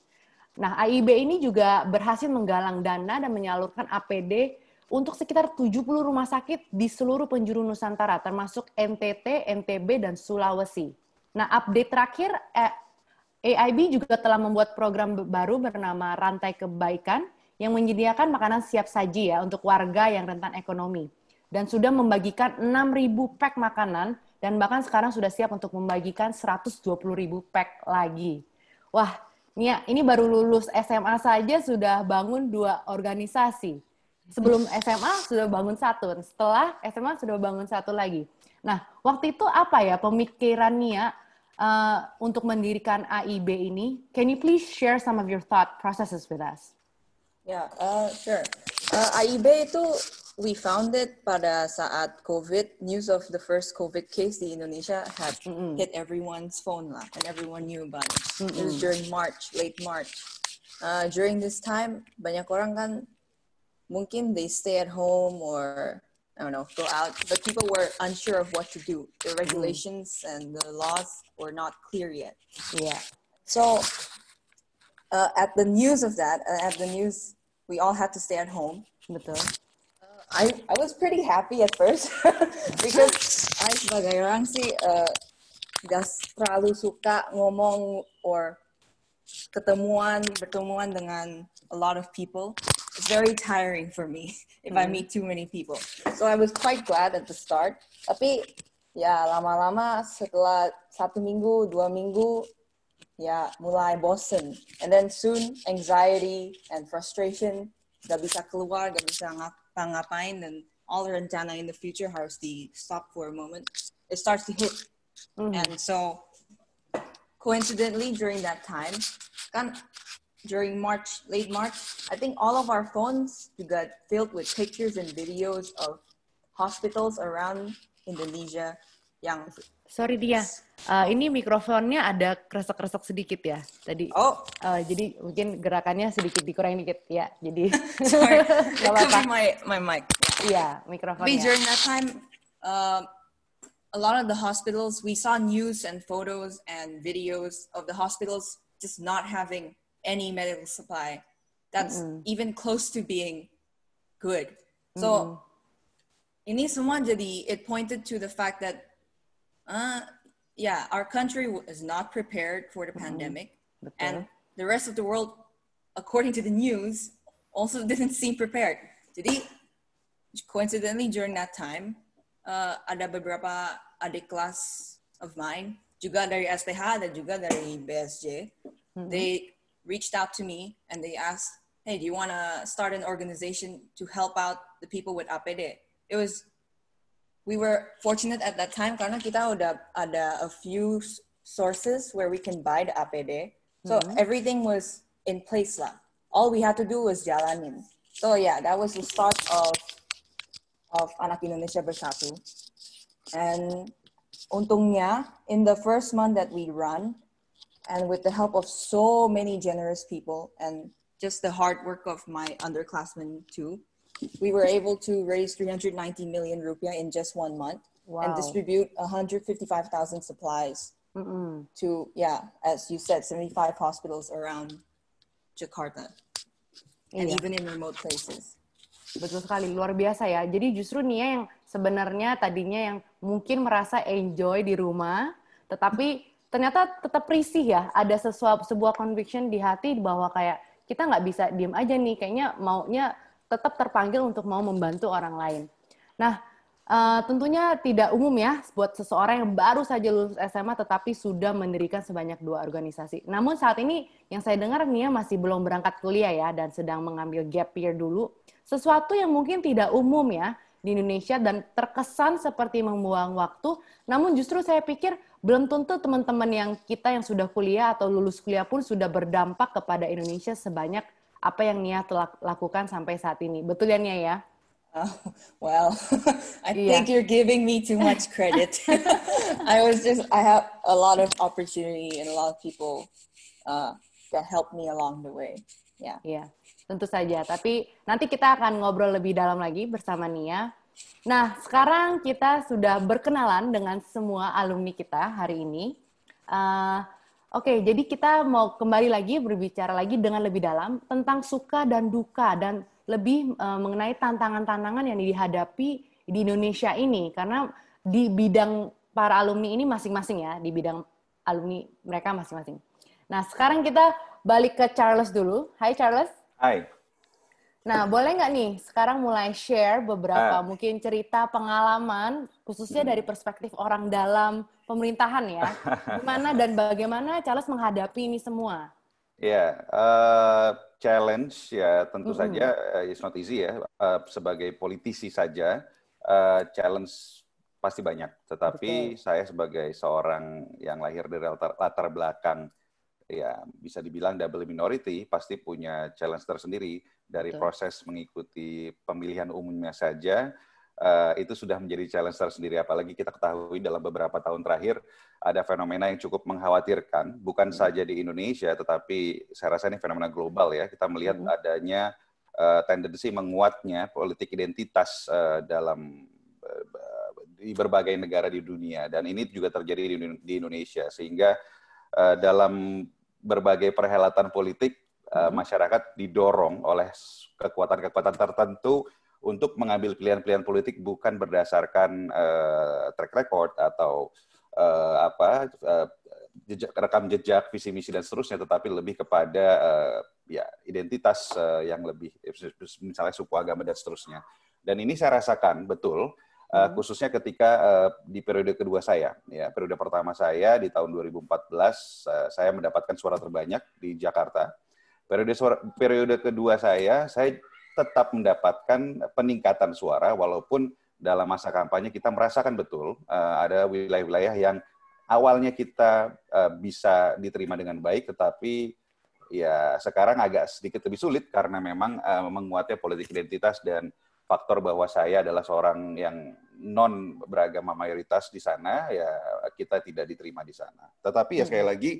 Nah, AIB ini juga berhasil menggalang dana dan menyalurkan APD untuk sekitar 70 rumah sakit di seluruh penjuru Nusantara, termasuk NTT, NTB, dan Sulawesi. Nah, update terakhir, eh, AIB juga telah membuat program baru bernama Rantai Kebaikan, yang menyediakan makanan siap saji ya untuk warga yang rentan ekonomi dan sudah membagikan 6.000 pack makanan dan bahkan sekarang sudah siap untuk membagikan 120.000 pack lagi. Wah, Nia, ya, ini baru lulus SMA saja sudah bangun dua organisasi. Sebelum SMA sudah bangun satu, setelah SMA sudah bangun satu lagi. Nah, waktu itu apa ya pemikiran Nia uh, eh, untuk mendirikan AIB ini? Can you please share some of your thought processes with us? Yeah. uh, sure. Uh, AIB itu we founded pada uh, saat COVID, news of the first COVID case di Indonesia had mm hit everyone's phone lah, and everyone knew about it. Mm It was during March, late March. Uh, during this time, banyak orang kan mungkin they stay at home or I don't know, go out, but people were unsure of what to do. The mm. regulations mm. and the laws were not clear yet. Yeah. So uh, at the news of that, uh, at the news we all had to stay at home. Betul. Uh, I I was pretty happy at first because I sebagai orang sih uh, terlalu suka ngomong or ketemuan bertemuan dengan a lot of people. It's very tiring for me if mm. I hmm. meet too many people. So I was quite glad at the start. Tapi ya lama-lama setelah satu minggu dua minggu Yeah, mulai bosen and then soon anxiety and frustration gak bisa keluar gak bisa ngapa-ngapain and all the rencana in the future has to stop for a moment it starts to hit mm and so coincidentally during that time kan during March late March I think all of our phones got filled with pictures and videos of hospitals around Indonesia yang Sorry dia, uh, ini mikrofonnya ada kresek-kresek sedikit ya tadi. Oh. Uh, jadi mungkin gerakannya sedikit dikurangin dikit ya. Jadi. Sorry. Gak apa my my mic. Iya, yeah, mikrofonnya. But during that time, uh, a lot of the hospitals we saw news and photos and videos of the hospitals just not having any medical supply that's mm -hmm. even close to being good. So mm -hmm. ini semua jadi it pointed to the fact that Uh, yeah, our country was not prepared for the mm-hmm. pandemic, and the rest of the world, according to the news, also didn't seem prepared. Jadi, coincidentally, during that time, uh, ada beberapa adik kelas of mine juga dari STH dan juga dari BSJ. Mm-hmm. They reached out to me and they asked, "Hey, do you want to start an organization to help out the people with APD?" It was we were fortunate at that time karena kita udah ada a few sources where we can buy the APD. So mm -hmm. everything was in place lah. All we had to do was jalanin. So yeah, that was the start of of Anak Indonesia Bersatu. And untungnya, in the first month that we run, and with the help of so many generous people and just the hard work of my underclassmen too, we were able to raise 390 million rupiah in just one month wow. and distribute 155,000 supplies Mm-mm. to, yeah, as you said, 75 hospitals around Jakarta and yeah. even in remote places. Betul sekali, luar biasa ya. Jadi justru Nia ya yang sebenarnya tadinya yang mungkin merasa enjoy di rumah, tetapi ternyata tetap risih ya. Ada sesuap sebuah conviction di hati bahwa kayak kita nggak bisa diem aja nih, kayaknya maunya tetap terpanggil untuk mau membantu orang lain. Nah, Uh, tentunya tidak umum ya buat seseorang yang baru saja lulus SMA tetapi sudah mendirikan sebanyak dua organisasi. Namun saat ini yang saya dengar Mia masih belum berangkat kuliah ya dan sedang mengambil gap year dulu. Sesuatu yang mungkin tidak umum ya di Indonesia dan terkesan seperti membuang waktu. Namun justru saya pikir belum tentu teman-teman yang kita yang sudah kuliah atau lulus kuliah pun sudah berdampak kepada Indonesia sebanyak apa yang Nia telah lakukan sampai saat ini. Betul ya Nia ya? Uh, well, I yeah. think iya. you're giving me too much credit. I was just, I have a lot of opportunity and a lot of people uh, that helped me along the way. Yeah. Yeah, tentu saja. Tapi nanti kita akan ngobrol lebih dalam lagi bersama Nia. Nah, sekarang kita sudah berkenalan dengan semua alumni kita hari ini. Uh, Oke, jadi kita mau kembali lagi berbicara lagi dengan lebih dalam tentang suka dan duka dan lebih uh, mengenai tantangan-tantangan yang dihadapi di Indonesia ini karena di bidang para alumni ini masing-masing ya, di bidang alumni mereka masing-masing. Nah, sekarang kita balik ke Charles dulu. Hai Charles. Hai. Nah, boleh nggak nih sekarang mulai share beberapa uh. mungkin cerita pengalaman khususnya dari perspektif orang dalam pemerintahan ya. Gimana dan bagaimana Charles menghadapi ini semua? Ya, yeah, uh, challenge ya tentu mm -hmm. saja uh, it's not easy ya. Uh, sebagai politisi saja uh, challenge pasti banyak. Tetapi okay. saya sebagai seorang yang lahir dari latar, latar belakang ya bisa dibilang double minority pasti punya challenge tersendiri dari okay. proses mengikuti pemilihan umumnya saja Eh, itu sudah menjadi challenge tersendiri. Apalagi kita ketahui dalam beberapa tahun terakhir ada fenomena yang cukup mengkhawatirkan, bukan hmm. saja di Indonesia, tetapi saya rasa ini fenomena global ya. Kita melihat hmm. adanya uh, tendensi menguatnya politik identitas uh, dalam uh, di berbagai negara di dunia, dan ini juga terjadi di, di Indonesia, sehingga uh, dalam berbagai perhelatan politik uh, masyarakat didorong oleh kekuatan-kekuatan tertentu untuk mengambil pilihan-pilihan politik bukan berdasarkan uh, track record atau uh, apa uh, jejak, rekam jejak visi misi dan seterusnya tetapi lebih kepada uh, ya identitas uh, yang lebih misalnya suku agama dan seterusnya dan ini saya rasakan betul Uh, khususnya ketika uh, di periode kedua saya, ya periode pertama saya di tahun 2014 uh, saya mendapatkan suara terbanyak di Jakarta. Periode suara, periode kedua saya, saya tetap mendapatkan peningkatan suara walaupun dalam masa kampanye kita merasakan betul uh, ada wilayah-wilayah yang awalnya kita uh, bisa diterima dengan baik tetapi ya sekarang agak sedikit lebih sulit karena memang uh, menguatnya politik identitas dan faktor bahwa saya adalah seorang yang non beragama mayoritas di sana ya kita tidak diterima di sana. Tetapi ya sekali hmm. lagi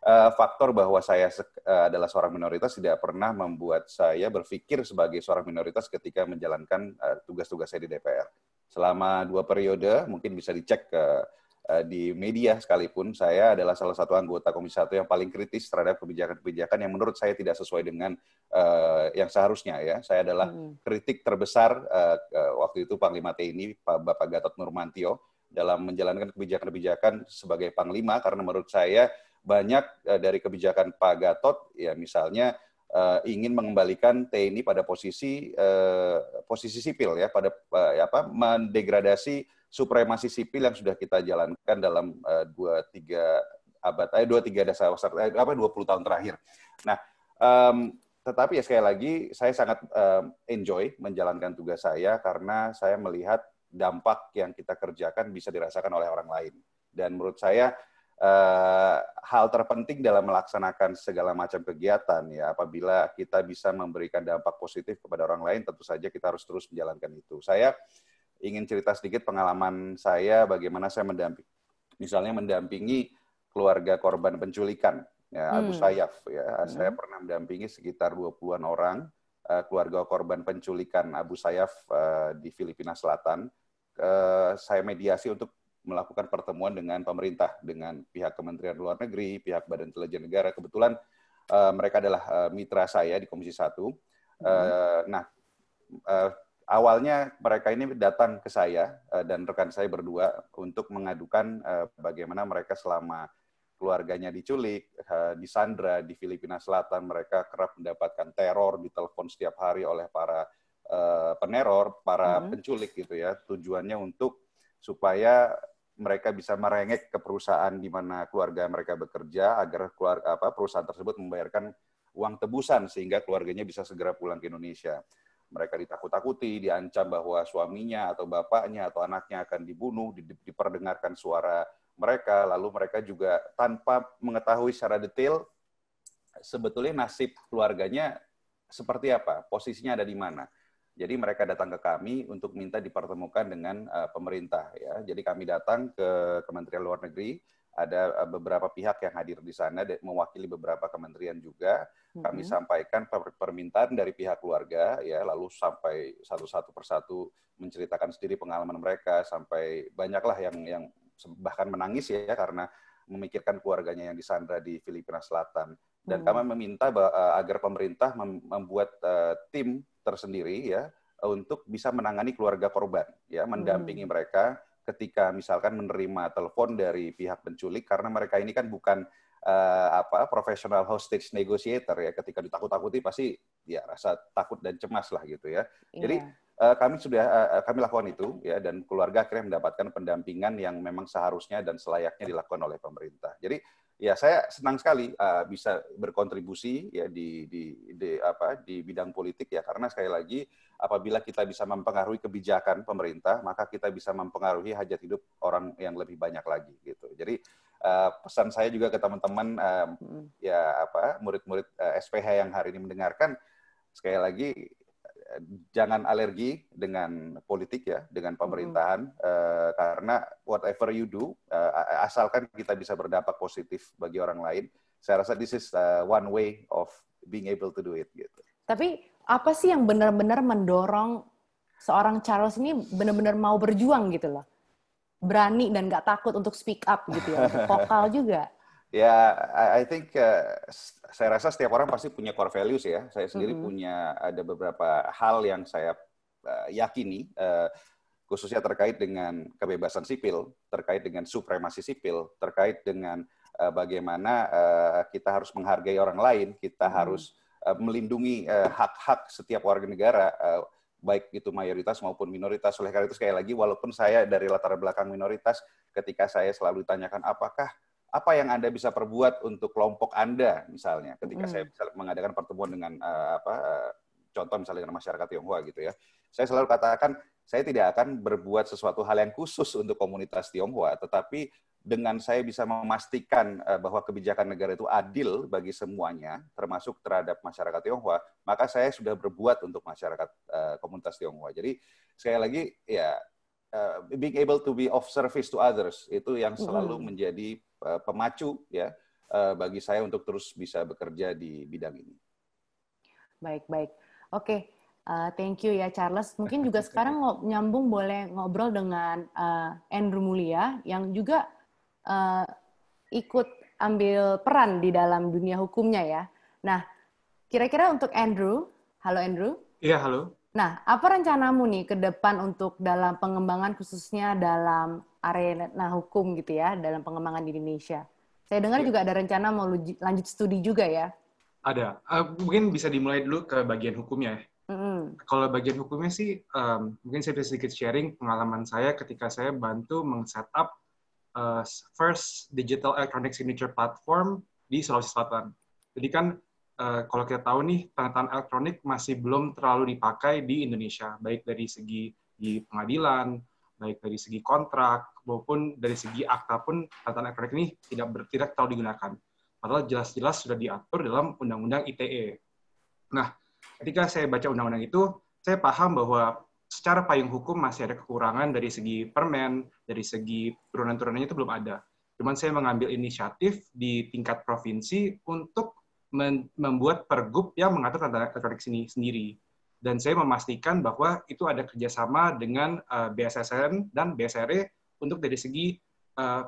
Eh, faktor bahwa saya eh, adalah seorang minoritas tidak pernah membuat saya berpikir sebagai seorang minoritas ketika menjalankan eh, tugas-tugas saya di DPR. Selama dua periode, mungkin bisa dicek ke di media sekalipun, saya adalah salah satu anggota Komisi Satu yang paling kritis terhadap kebijakan-kebijakan yang menurut saya tidak sesuai dengan uh, yang seharusnya. Ya, saya adalah hmm. kritik terbesar waktu itu Panglima TNI Pak Bapak Gatot Nurmantio dalam menjalankan kebijakan-kebijakan sebagai panglima karena menurut saya banyak eh, dari kebijakan Pak Gatot ya misalnya eh, ingin mengembalikan TNI pada posisi eh, posisi sipil ya pada apa mendegradasi supremasi sipil yang sudah kita jalankan dalam dua tiga abad eh dua tiga dasar apa dua puluh tahun terakhir. Nah um, tetapi ya sekali lagi saya sangat um, enjoy menjalankan tugas saya karena saya melihat dampak yang kita kerjakan bisa dirasakan oleh orang lain dan menurut saya eh, hal terpenting dalam melaksanakan segala macam kegiatan ya apabila kita bisa memberikan dampak positif kepada orang lain tentu saja kita harus terus menjalankan itu. Saya ingin cerita sedikit pengalaman saya bagaimana saya mendampingi misalnya mendampingi keluarga korban penculikan ya Sayyaf. Abu hmm. Sayyaf ya. Hmm. Saya pernah mendampingi sekitar 20-an orang uh, keluarga korban penculikan Abu Sayyaf uh, di Filipina Selatan. Uh, saya mediasi untuk melakukan pertemuan dengan pemerintah, dengan pihak Kementerian Luar Negeri, pihak Badan Intelijen Negara. Kebetulan uh, mereka adalah uh, mitra saya di Komisi 1. Uh, hmm. Eh, nah, uh, awalnya mereka ini datang ke saya uh, dan rekan saya berdua untuk mengadukan uh, bagaimana mereka selama keluarganya diculik, uh, Sandra, di Filipina Selatan, mereka kerap mendapatkan teror, ditelepon setiap hari oleh para uh, peneror, para hmm. penculik gitu ya. Tujuannya untuk supaya mereka bisa merengek ke perusahaan di mana keluarga mereka bekerja agar keluarga apa perusahaan tersebut membayarkan uang tebusan sehingga keluarganya bisa segera pulang ke Indonesia. Mereka ditakut-takuti, diancam bahwa suaminya atau bapaknya atau anaknya akan dibunuh, diperdengarkan suara mereka, lalu mereka juga tanpa mengetahui secara detail sebetulnya nasib keluarganya seperti apa, posisinya ada di mana. Jadi mereka datang ke kami untuk minta dipertemukan dengan uh, pemerintah ya. Jadi kami datang ke Kementerian Luar Negeri, ada eh, beberapa pihak yang hadir di sana mewakili beberapa kementerian juga. Kami mm -hmm. sampaikan permintaan dari pihak keluarga ya, lalu sampai satu-satu persatu menceritakan sendiri pengalaman mereka sampai banyaklah yang yang bahkan menangis ya karena memikirkan keluarganya yang disandra di Filipina Selatan. Dan hmm. kami meminta eh, agar pemerintah membuat eh, tim tersendiri ya untuk bisa menangani keluarga korban, ya mendampingi hmm. mereka ketika misalkan menerima telepon dari pihak penculik karena mereka ini kan bukan uh, apa profesional hostage negotiator ya ketika ditakut-takuti pasti ya rasa takut dan cemas lah gitu ya. Yeah. Jadi uh, kami sudah uh, kami lakukan itu ya dan keluarga akhirnya mendapatkan pendampingan yang memang seharusnya dan selayaknya dilakukan oleh pemerintah. Jadi ya saya senang sekali uh, bisa berkontribusi ya di, di di apa di bidang politik ya karena sekali lagi apabila kita bisa mempengaruhi kebijakan pemerintah maka kita bisa mempengaruhi hajat hidup orang yang lebih banyak lagi gitu jadi uh, pesan saya juga ke teman-teman uh, ya apa murid-murid uh, SPH yang hari ini mendengarkan sekali lagi jangan alergi dengan politik ya, dengan pemerintahan hmm. uh, karena whatever you do uh, asalkan kita bisa berdampak positif bagi orang lain, saya rasa this is uh, one way of being able to do it gitu. Tapi apa sih yang benar-benar mendorong seorang Charles ini benar-benar mau berjuang gitu loh? Berani dan nggak takut untuk speak up gitu ya, vokal juga. Ya, I, I think uh, saya rasa setiap orang pasti punya core values ya. Saya sendiri mm-hmm. punya ada beberapa hal yang saya uh, yakini, uh, khususnya terkait dengan kebebasan sipil, terkait dengan supremasi sipil, terkait dengan uh, bagaimana uh, kita harus menghargai orang lain, kita mm-hmm. harus uh, melindungi hak-hak uh, setiap warga negara. Uh, baik itu mayoritas maupun minoritas. Oleh karena itu sekali lagi, walaupun saya dari latar belakang minoritas, ketika saya selalu ditanyakan apakah apa yang Anda bisa perbuat untuk kelompok Anda misalnya ketika mm. saya hmm. mengadakan pertemuan dengan uh, apa uh, contoh misalnya dengan masyarakat Tionghoa gitu ya. Saya selalu katakan saya tidak akan berbuat sesuatu hal yang khusus untuk komunitas Tionghoa tetapi dengan saya bisa memastikan eh, bahwa kebijakan negara itu adil bagi semuanya termasuk terhadap masyarakat Tionghoa, maka saya sudah berbuat untuk masyarakat komunitas Tionghoa. Jadi sekali lagi ya uh, being able to be of service to others itu yang mm-hmm. selalu mm. menjadi uh, pemacu ya uh, bagi saya untuk terus bisa bekerja di bidang ini. Baik baik, oke. Okay. Uh, thank you ya Charles. Mungkin juga sekarang nyambung boleh ngobrol dengan uh, Andrew Mulia yang juga uh, ikut ambil peran di dalam dunia hukumnya ya. Nah, kira-kira untuk Andrew, halo Andrew. Iya halo. Nah, apa rencanamu nih ke depan untuk dalam pengembangan khususnya dalam arena hukum gitu ya, dalam pengembangan di Indonesia? Saya dengar ya. juga ada rencana mau lanjut studi juga ya? Ada. Uh, mungkin bisa dimulai dulu ke bagian hukumnya. Mm-hmm. Kalau bagian hukumnya sih, um, mungkin saya bisa sedikit sharing pengalaman saya ketika saya bantu meng-setup uh, first digital electronic signature platform di Sulawesi Selatan. Jadi kan Eh, kalau kita tahu nih tanda elektronik masih belum terlalu dipakai di Indonesia, baik dari segi di pengadilan, baik dari segi kontrak maupun dari segi akta pun tanda elektronik ini tidak bertindak terlalu digunakan. Padahal jelas-jelas sudah diatur dalam Undang-Undang ITE. Nah, ketika saya baca undang-undang itu, saya paham bahwa secara payung hukum masih ada kekurangan dari segi permen, dari segi turunan-turunannya itu belum ada. Cuman saya mengambil inisiatif di tingkat provinsi untuk membuat pergub yang mengatur tata elektronik sini sendiri. Dan saya memastikan bahwa itu ada kerjasama dengan eh, BSSN dan BSRE untuk dari segi eh,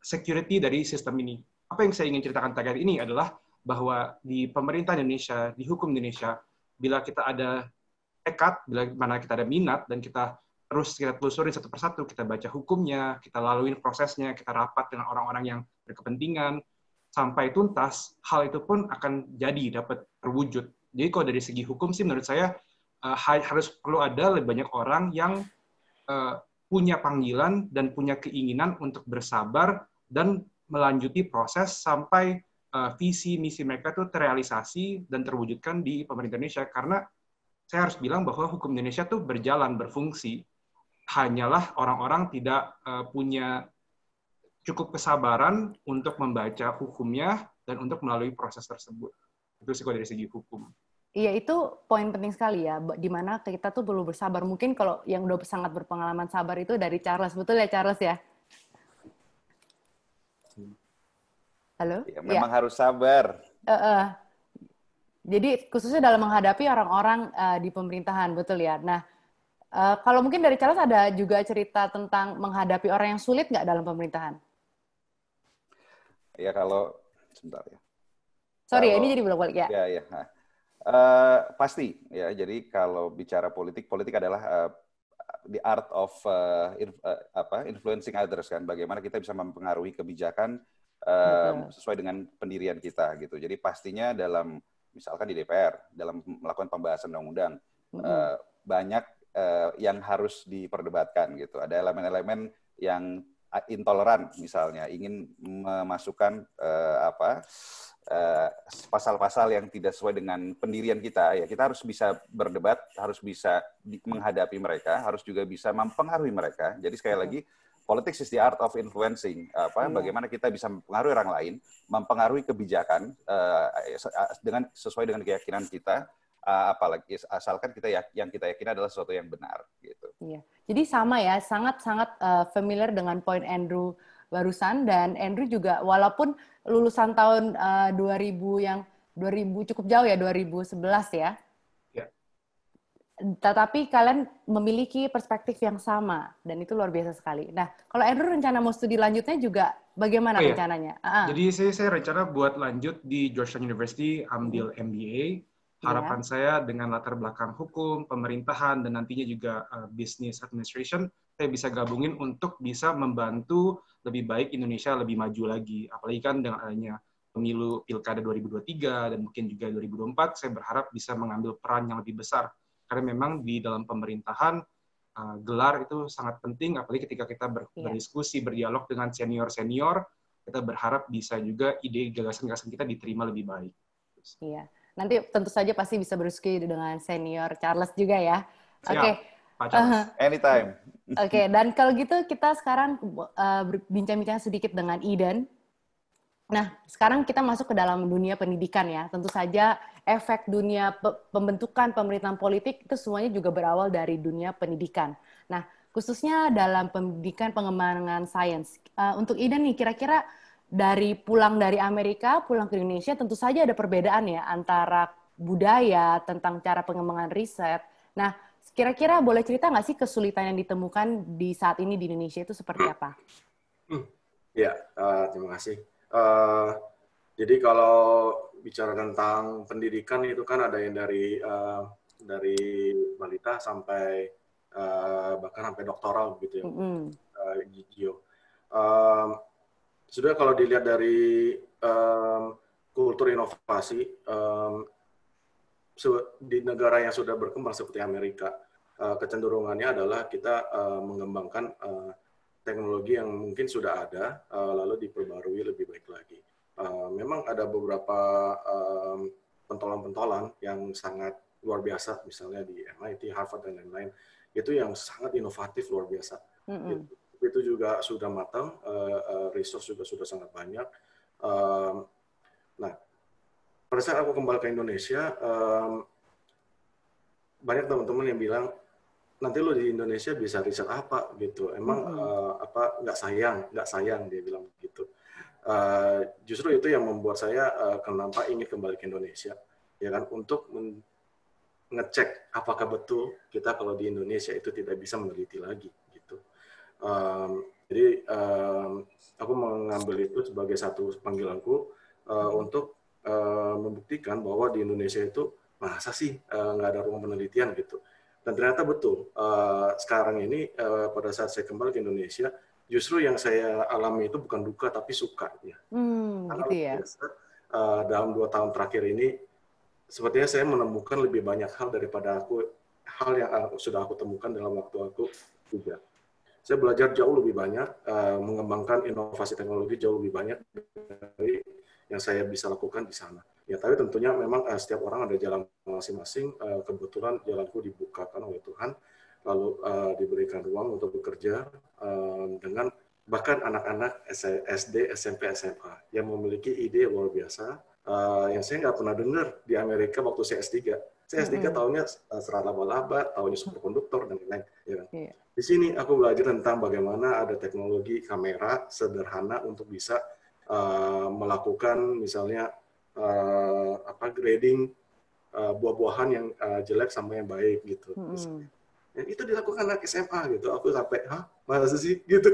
security dari sistem ini. Apa yang saya ingin ceritakan tagar ini adalah bahwa di pemerintah Indonesia, di hukum Indonesia, bila kita ada tekad, bila mana kita ada minat, dan kita terus kita telusuri satu persatu, kita baca hukumnya, kita laluin prosesnya, kita rapat dengan orang-orang yang berkepentingan, sampai tuntas, hal itu pun akan jadi dapat terwujud. Jadi kalau dari segi hukum sih menurut saya uh, harus perlu ada lebih banyak orang yang uh, punya panggilan dan punya keinginan untuk bersabar dan melanjuti proses sampai uh, visi misi mereka itu terrealisasi dan terwujudkan di pemerintah Indonesia karena saya harus bilang bahwa hukum Indonesia tuh berjalan berfungsi hanyalah orang-orang tidak uh, punya cukup kesabaran untuk membaca hukumnya dan untuk melalui proses tersebut. Itu sih dari segi hukum. Iya itu poin penting sekali ya, di mana kita tuh perlu bersabar. Mungkin kalau yang udah sangat berpengalaman sabar itu dari Charles, betul ya Charles ya? Halo? Ya, ya. memang ya. harus sabar. Uh, uh. Jadi khususnya dalam menghadapi orang-orang uh, di pemerintahan, betul ya? Nah, uh, kalau mungkin dari Charles ada juga cerita tentang menghadapi orang yang sulit nggak dalam pemerintahan? ya kalau sebentar ya. Sorry kalau, ya, ini jadi bolak-balik ya. Ya ya. uh, pasti ya. Jadi kalau bicara politik, politik adalah uh, the art of uh, eh, in, uh, apa influencing others kan. Bagaimana kita bisa mempengaruhi kebijakan uh, sesuai dengan pendirian kita gitu. Jadi pastinya dalam misalkan di DPR dalam melakukan pembahasan undang-undang mm -hmm. uh, banyak uh, yang harus diperdebatkan gitu. Ada elemen-elemen yang intoleran misalnya ingin memasukkan uh, apa eh, pasal-pasal uh, yang tidak sesuai dengan pendirian kita ya kita harus bisa berdebat harus bisa menghadapi mereka harus juga bisa mempengaruhi mereka jadi sekali iya. lagi politik is the art of influencing apa yeah. bagaimana kita bisa mempengaruhi orang lain mempengaruhi kebijakan uh, dengan sesuai dengan keyakinan kita uh, apalagi asalkan kita ya, yang kita yakini adalah sesuatu yang benar gitu. Yeah. Jadi sama ya, sangat-sangat uh, familiar dengan poin Andrew barusan dan Andrew juga walaupun lulusan tahun uh, eh, 2000 yang 2000 cukup jauh ya 2011 ya. ya. Tetapi kalian memiliki perspektif yang sama dan itu luar biasa sekali. Nah, kalau Andrew rencana mau studi lanjutnya juga bagaimana oh, iya. rencananya? Uh ah, -huh. Ah. Jadi saya saya rencana buat lanjut di Georgetown University ambil MBA Iya. Harapan yeah. saya dengan latar belakang hukum, pemerintahan, dan nantinya juga uh, business administration, saya bisa gabungin untuk bisa membantu lebih baik Indonesia lebih maju lagi. Apalagi kan dengan adanya pemilu pilkada 2023 dan mungkin juga 2024, saya berharap bisa mengambil peran yang lebih besar. Karena memang di dalam pemerintahan, uh, gelar itu sangat penting, apalagi ketika kita ber yeah. berdiskusi, berdialog dengan senior-senior, kita berharap bisa juga ide gagasan-gagasan kita diterima lebih baik. Iya. Yeah. Nanti tentu saja pasti bisa berdiskusi dengan senior Charles juga ya. Oke. Okay. Uh-huh. anytime. Oke, okay, dan kalau gitu kita sekarang uh, berbincang-bincang sedikit dengan Eden. Nah, sekarang kita masuk ke dalam dunia pendidikan ya. Tentu saja efek dunia pembentukan pemerintahan politik itu semuanya juga berawal dari dunia pendidikan. Nah, khususnya dalam pendidikan pengembangan sains. Uh, untuk Ida nih, kira-kira dari pulang dari Amerika, pulang ke Indonesia, tentu saja ada perbedaan ya antara budaya, tentang cara pengembangan riset. Nah, kira-kira boleh cerita nggak sih kesulitan yang ditemukan di saat ini di Indonesia itu seperti apa? Hmm. Ya, uh, terima kasih. Uh, jadi kalau bicara tentang pendidikan itu kan ada yang dari uh, dari balita sampai uh, bahkan sampai doktoral gitu ya, mm -hmm. uh, Gio. Uh, sudah kalau dilihat dari um, kultur inovasi um, di negara yang sudah berkembang seperti Amerika, uh, kecenderungannya adalah kita uh, mengembangkan uh, teknologi yang mungkin sudah ada uh, lalu diperbarui lebih baik lagi. Uh, memang ada beberapa um, pentolan-pentolan yang sangat luar biasa, misalnya di MIT, Harvard dan lain-lain, itu yang sangat inovatif luar biasa. Mm -hmm. gitu itu juga sudah matang, uh, uh, resource juga sudah sangat banyak. Um, nah, pada saat aku kembali ke Indonesia, um, banyak teman-teman yang bilang nanti lo di Indonesia bisa riset apa gitu. Emang hmm. uh, apa nggak sayang, nggak sayang dia bilang begitu. Uh, justru itu yang membuat saya uh, kenapa ingin kembali ke Indonesia, ya kan untuk ngecek apakah betul kita kalau di Indonesia itu tidak bisa meneliti lagi Um, jadi um, aku mengambil itu sebagai satu panggilanku uh, untuk uh, membuktikan bahwa di Indonesia itu masa sih uh, nggak ada ruang penelitian gitu. Dan ternyata betul uh, sekarang ini uh, pada saat saya kembali ke Indonesia justru yang saya alami itu bukan duka tapi suka ya. Hmm, Karena gitu ya. Biasa, uh, dalam dua tahun terakhir ini sepertinya saya menemukan lebih banyak hal daripada aku hal yang sudah aku temukan dalam waktu aku juga saya belajar jauh lebih banyak, uh, mengembangkan inovasi teknologi jauh lebih banyak dari yang saya bisa lakukan di sana. Ya, tapi tentunya memang uh, setiap orang ada jalan masing-masing. Uh, kebetulan jalanku dibukakan oleh Tuhan, lalu uh, diberikan ruang untuk bekerja uh, dengan bahkan anak-anak SD, SMP, SMA yang memiliki ide luar biasa uh, yang saya nggak pernah dengar di Amerika waktu saya S3. Saya S3 mm -hmm. tahunya uh, serata laba-laba, tahunya superkonduktor dan lain-lain. Ya kan? iya. Di sini aku belajar tentang bagaimana ada teknologi kamera sederhana untuk bisa uh, melakukan misalnya uh, apa grading uh, buah-buahan yang uh, jelek sama yang baik gitu. Hmm. Dan ya itu dilakukan anak SMA gitu. Aku sampai hah masa sih gitu.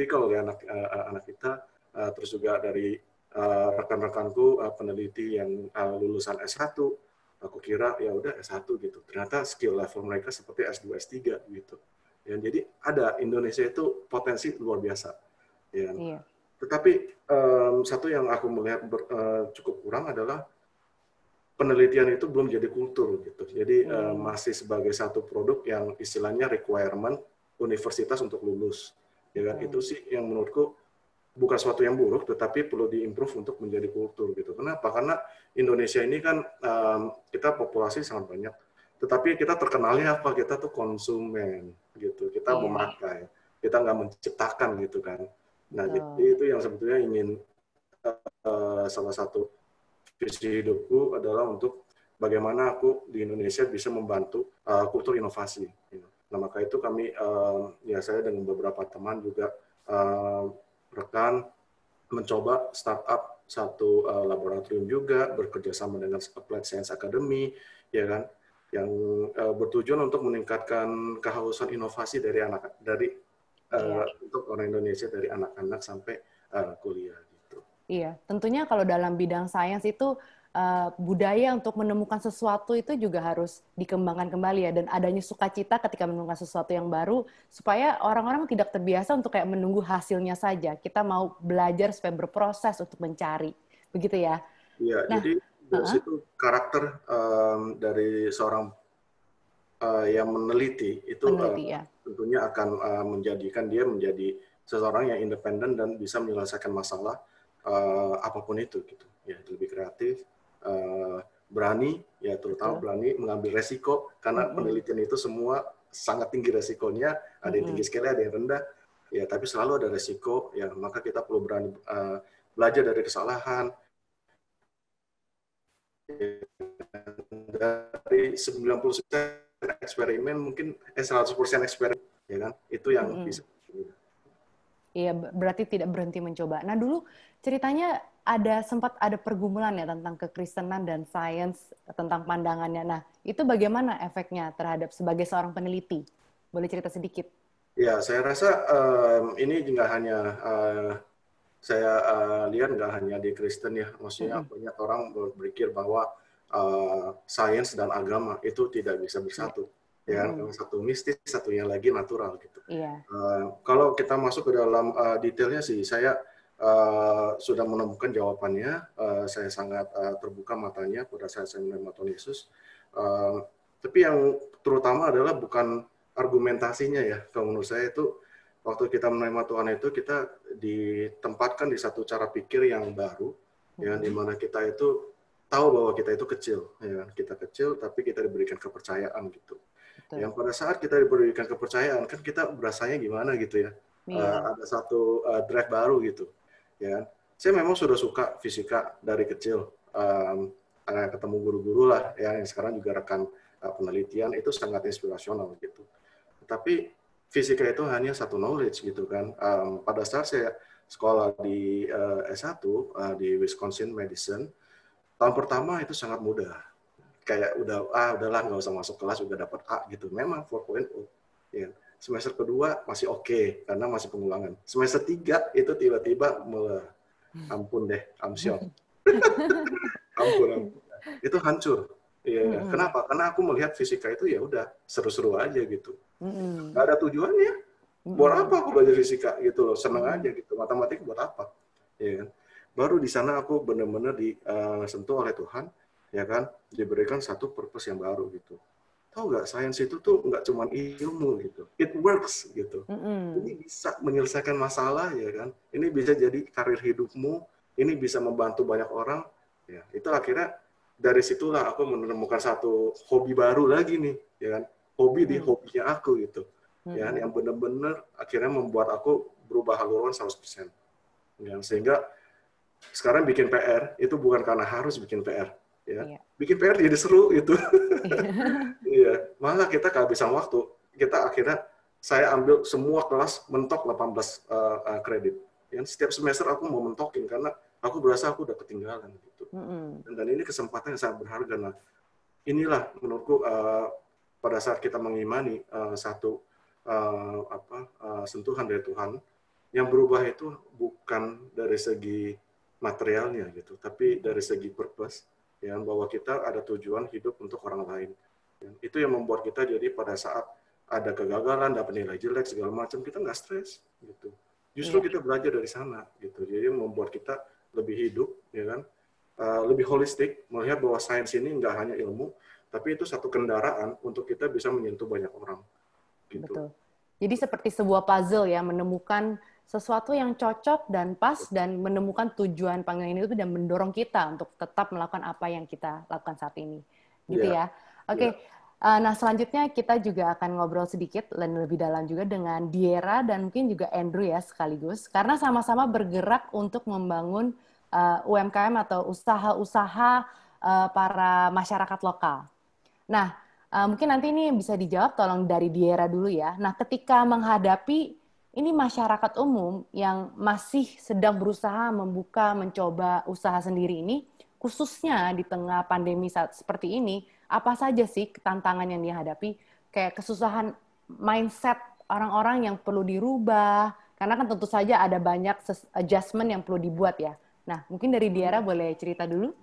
Jadi kalau dari anak uh, anak kita uh, terus juga dari uh, rekan-rekanku uh, peneliti yang uh, lulusan S1 aku kira ya udah S1 gitu. Ternyata skill level mereka seperti S2, S3 gitu. Ya, jadi ada Indonesia itu potensi luar biasa. Ya. Kan? Iya. Tetapi um, satu yang aku melihat ber, uh, cukup kurang adalah penelitian itu belum jadi kultur gitu. Jadi eh, hmm. uh, masih sebagai satu produk yang istilahnya requirement universitas untuk lulus. Ya kan? Hmm. Itu sih yang menurutku bukan sesuatu yang buruk, tetapi perlu diimprove untuk menjadi kultur gitu. Kenapa? Karena Indonesia ini kan um, kita populasi sangat banyak, tetapi kita terkenalnya apa? Kita tuh konsumen gitu, kita yeah. memakai, kita nggak menciptakan gitu kan. Nah, oh. itu yang sebetulnya ingin uh, salah satu visi hidupku adalah untuk bagaimana aku di Indonesia bisa membantu uh, kultur inovasi. Gitu. Nah, maka itu kami, uh, ya saya dengan beberapa teman juga uh, rekan mencoba startup satu uh, laboratorium juga bekerja sama dengan Applied Science Academy ya kan yang uh, bertujuan untuk meningkatkan kehausan inovasi dari anak dari uh, ya. untuk orang Indonesia dari anak-anak sampai uh, kuliah gitu. Iya, tentunya kalau dalam bidang sains itu uh, budaya untuk menemukan sesuatu itu juga harus dikembangkan kembali ya dan adanya sukacita ketika menemukan sesuatu yang baru supaya orang-orang tidak terbiasa untuk kayak menunggu hasilnya saja. Kita mau belajar supaya berproses untuk mencari. Begitu ya. Iya, nah, jadi dari uh-huh. situ karakter um, dari seorang uh, yang meneliti itu meneliti, uh, ya. tentunya akan uh, menjadikan dia menjadi seseorang yang independen dan bisa menyelesaikan masalah uh, apapun itu gitu ya lebih kreatif Eh, berani ya terutama hmm. berani mengambil resiko karena penelitian itu semua sangat tinggi resikonya ada yang tinggi sekali ada yang rendah ya tapi selalu ada resiko ya maka kita perlu berani uh, belajar dari kesalahan dari 90% eksperimen mungkin eh 100% eksperimen ya kan itu yang -hmm. bisa Iya, berarti tidak berhenti mencoba. Nah, dulu ceritanya ada sempat ada pergumulan ya tentang kekristenan dan sains tentang pandangannya. Nah, itu bagaimana efeknya terhadap sebagai seorang peneliti? Boleh cerita sedikit? Ya, saya rasa um, ini nggak hanya uh, saya uh, lihat nggak hanya di Kristen ya, maksudnya hmm. banyak orang berpikir bahwa uh, sains dan agama itu tidak bisa bersatu ya hmm. satu mistis satunya lagi natural gitu yeah. Iya. uh, kalau kita masuk ke dalam uh, detailnya sih saya uh, sudah menemukan jawabannya uh, saya sangat uh, terbuka matanya pada saat saya menerima Tuhan Yesus uh, tapi yang terutama adalah bukan argumentasinya ya kalau menurut saya itu waktu kita menerima Tuhan itu kita ditempatkan di satu cara pikir yang baru ya, hmm. ya dimana kita itu tahu bahwa kita itu kecil ya kan. kita kecil tapi kita diberikan kepercayaan gitu Betul. Yang pada saat kita diberikan kepercayaan kan kita berasanya gimana gitu ya. Uh, ada satu uh, drive baru gitu. Ya. Kan? Saya memang sudah suka fisika dari kecil. Um, ketemu guru-guru lah ya, kan? yang sekarang juga rekan uh, penelitian itu sangat inspirasional gitu. Tapi fisika itu hanya satu knowledge gitu kan. Um, pada saat saya sekolah di uh, S1 uh, di Wisconsin Medicine, tahun pertama itu sangat mudah kayak udah ah udahlah nggak usah masuk kelas udah dapat A gitu. Memang 4.0. Ya. Semester kedua masih oke okay, karena masih pengulangan. Semester tiga itu tiba-tiba mele, ampun deh, amsyok. ampun, ampun. Itu hancur. Iya. Mm-hmm. Kenapa? Karena aku melihat fisika itu ya udah seru-seru aja gitu. Mm-hmm. Gak ada tujuannya. Buat apa aku belajar fisika gitu loh? Seneng mm-hmm. aja gitu. Matematik buat apa? Ya kan? Baru di sana aku benar-benar disentuh eh, oleh Tuhan ya kan diberikan satu purpose yang baru gitu tahu nggak sains itu tuh nggak cuma ilmu gitu it works gitu mm-hmm. ini bisa menyelesaikan masalah ya kan ini bisa jadi karir hidupmu ini bisa membantu banyak orang ya itu akhirnya dari situlah aku menemukan satu hobi baru lagi nih ya kan hobi mm-hmm. di mm. hobinya aku gitu mm-hmm. ya kan, yang benar-benar akhirnya membuat aku berubah haluan 100% ya sehingga sekarang bikin PR itu bukan karena harus bikin PR ya Iya. bikin PR jadi seru itu iya. iya malah kita kehabisan waktu kita akhirnya saya ambil semua kelas mentok 18 uh, uh, kredit yang setiap semester aku mau mentokin karena aku berasa aku udah ketinggalan gitu mm -hmm. dan, dan ini kesempatan yang sangat berharga nah inilah menurutku uh, pada saat kita mengimani uh, satu uh, apa uh, sentuhan dari Tuhan yang berubah itu bukan dari segi materialnya gitu tapi dari segi purpose ya bahwa kita ada tujuan hidup untuk orang lain ya, itu yang membuat kita jadi pada saat ada kegagalan dapat nilai jelek segala macam kita nggak stres gitu justru iya. kita belajar dari sana gitu jadi membuat kita lebih hidup ya kan uh, lebih holistik melihat bahwa sains ini nggak hanya ilmu tapi itu satu kendaraan untuk kita bisa menyentuh banyak orang gitu Betul. Jadi seperti sebuah puzzle ya, menemukan sesuatu yang cocok dan pas dan menemukan tujuan panggilan itu dan mendorong kita untuk tetap melakukan apa yang kita lakukan saat ini. Gitu yeah. ya. Oke. Okay. Iya. Yeah. Uh, nah, selanjutnya kita juga akan ngobrol sedikit dan lebih dalam juga dengan Diera dan mungkin juga Andrew ya sekaligus. Karena sama-sama bergerak untuk membangun uh, eh, UMKM atau usaha-usaha uh, para masyarakat lokal. Nah, uh, mungkin nanti ini bisa dijawab tolong dari Diera dulu ya. Nah, ketika menghadapi ini masyarakat umum yang masih sedang berusaha membuka, mencoba usaha sendiri ini, khususnya di tengah pandemi saat seperti ini, apa saja sih tantangan yang dihadapi? Kayak kesusahan mindset orang-orang yang perlu dirubah, karena kan tentu saja ada banyak adjustment yang perlu dibuat ya. Nah, mungkin dari Diara hmm. boleh cerita dulu?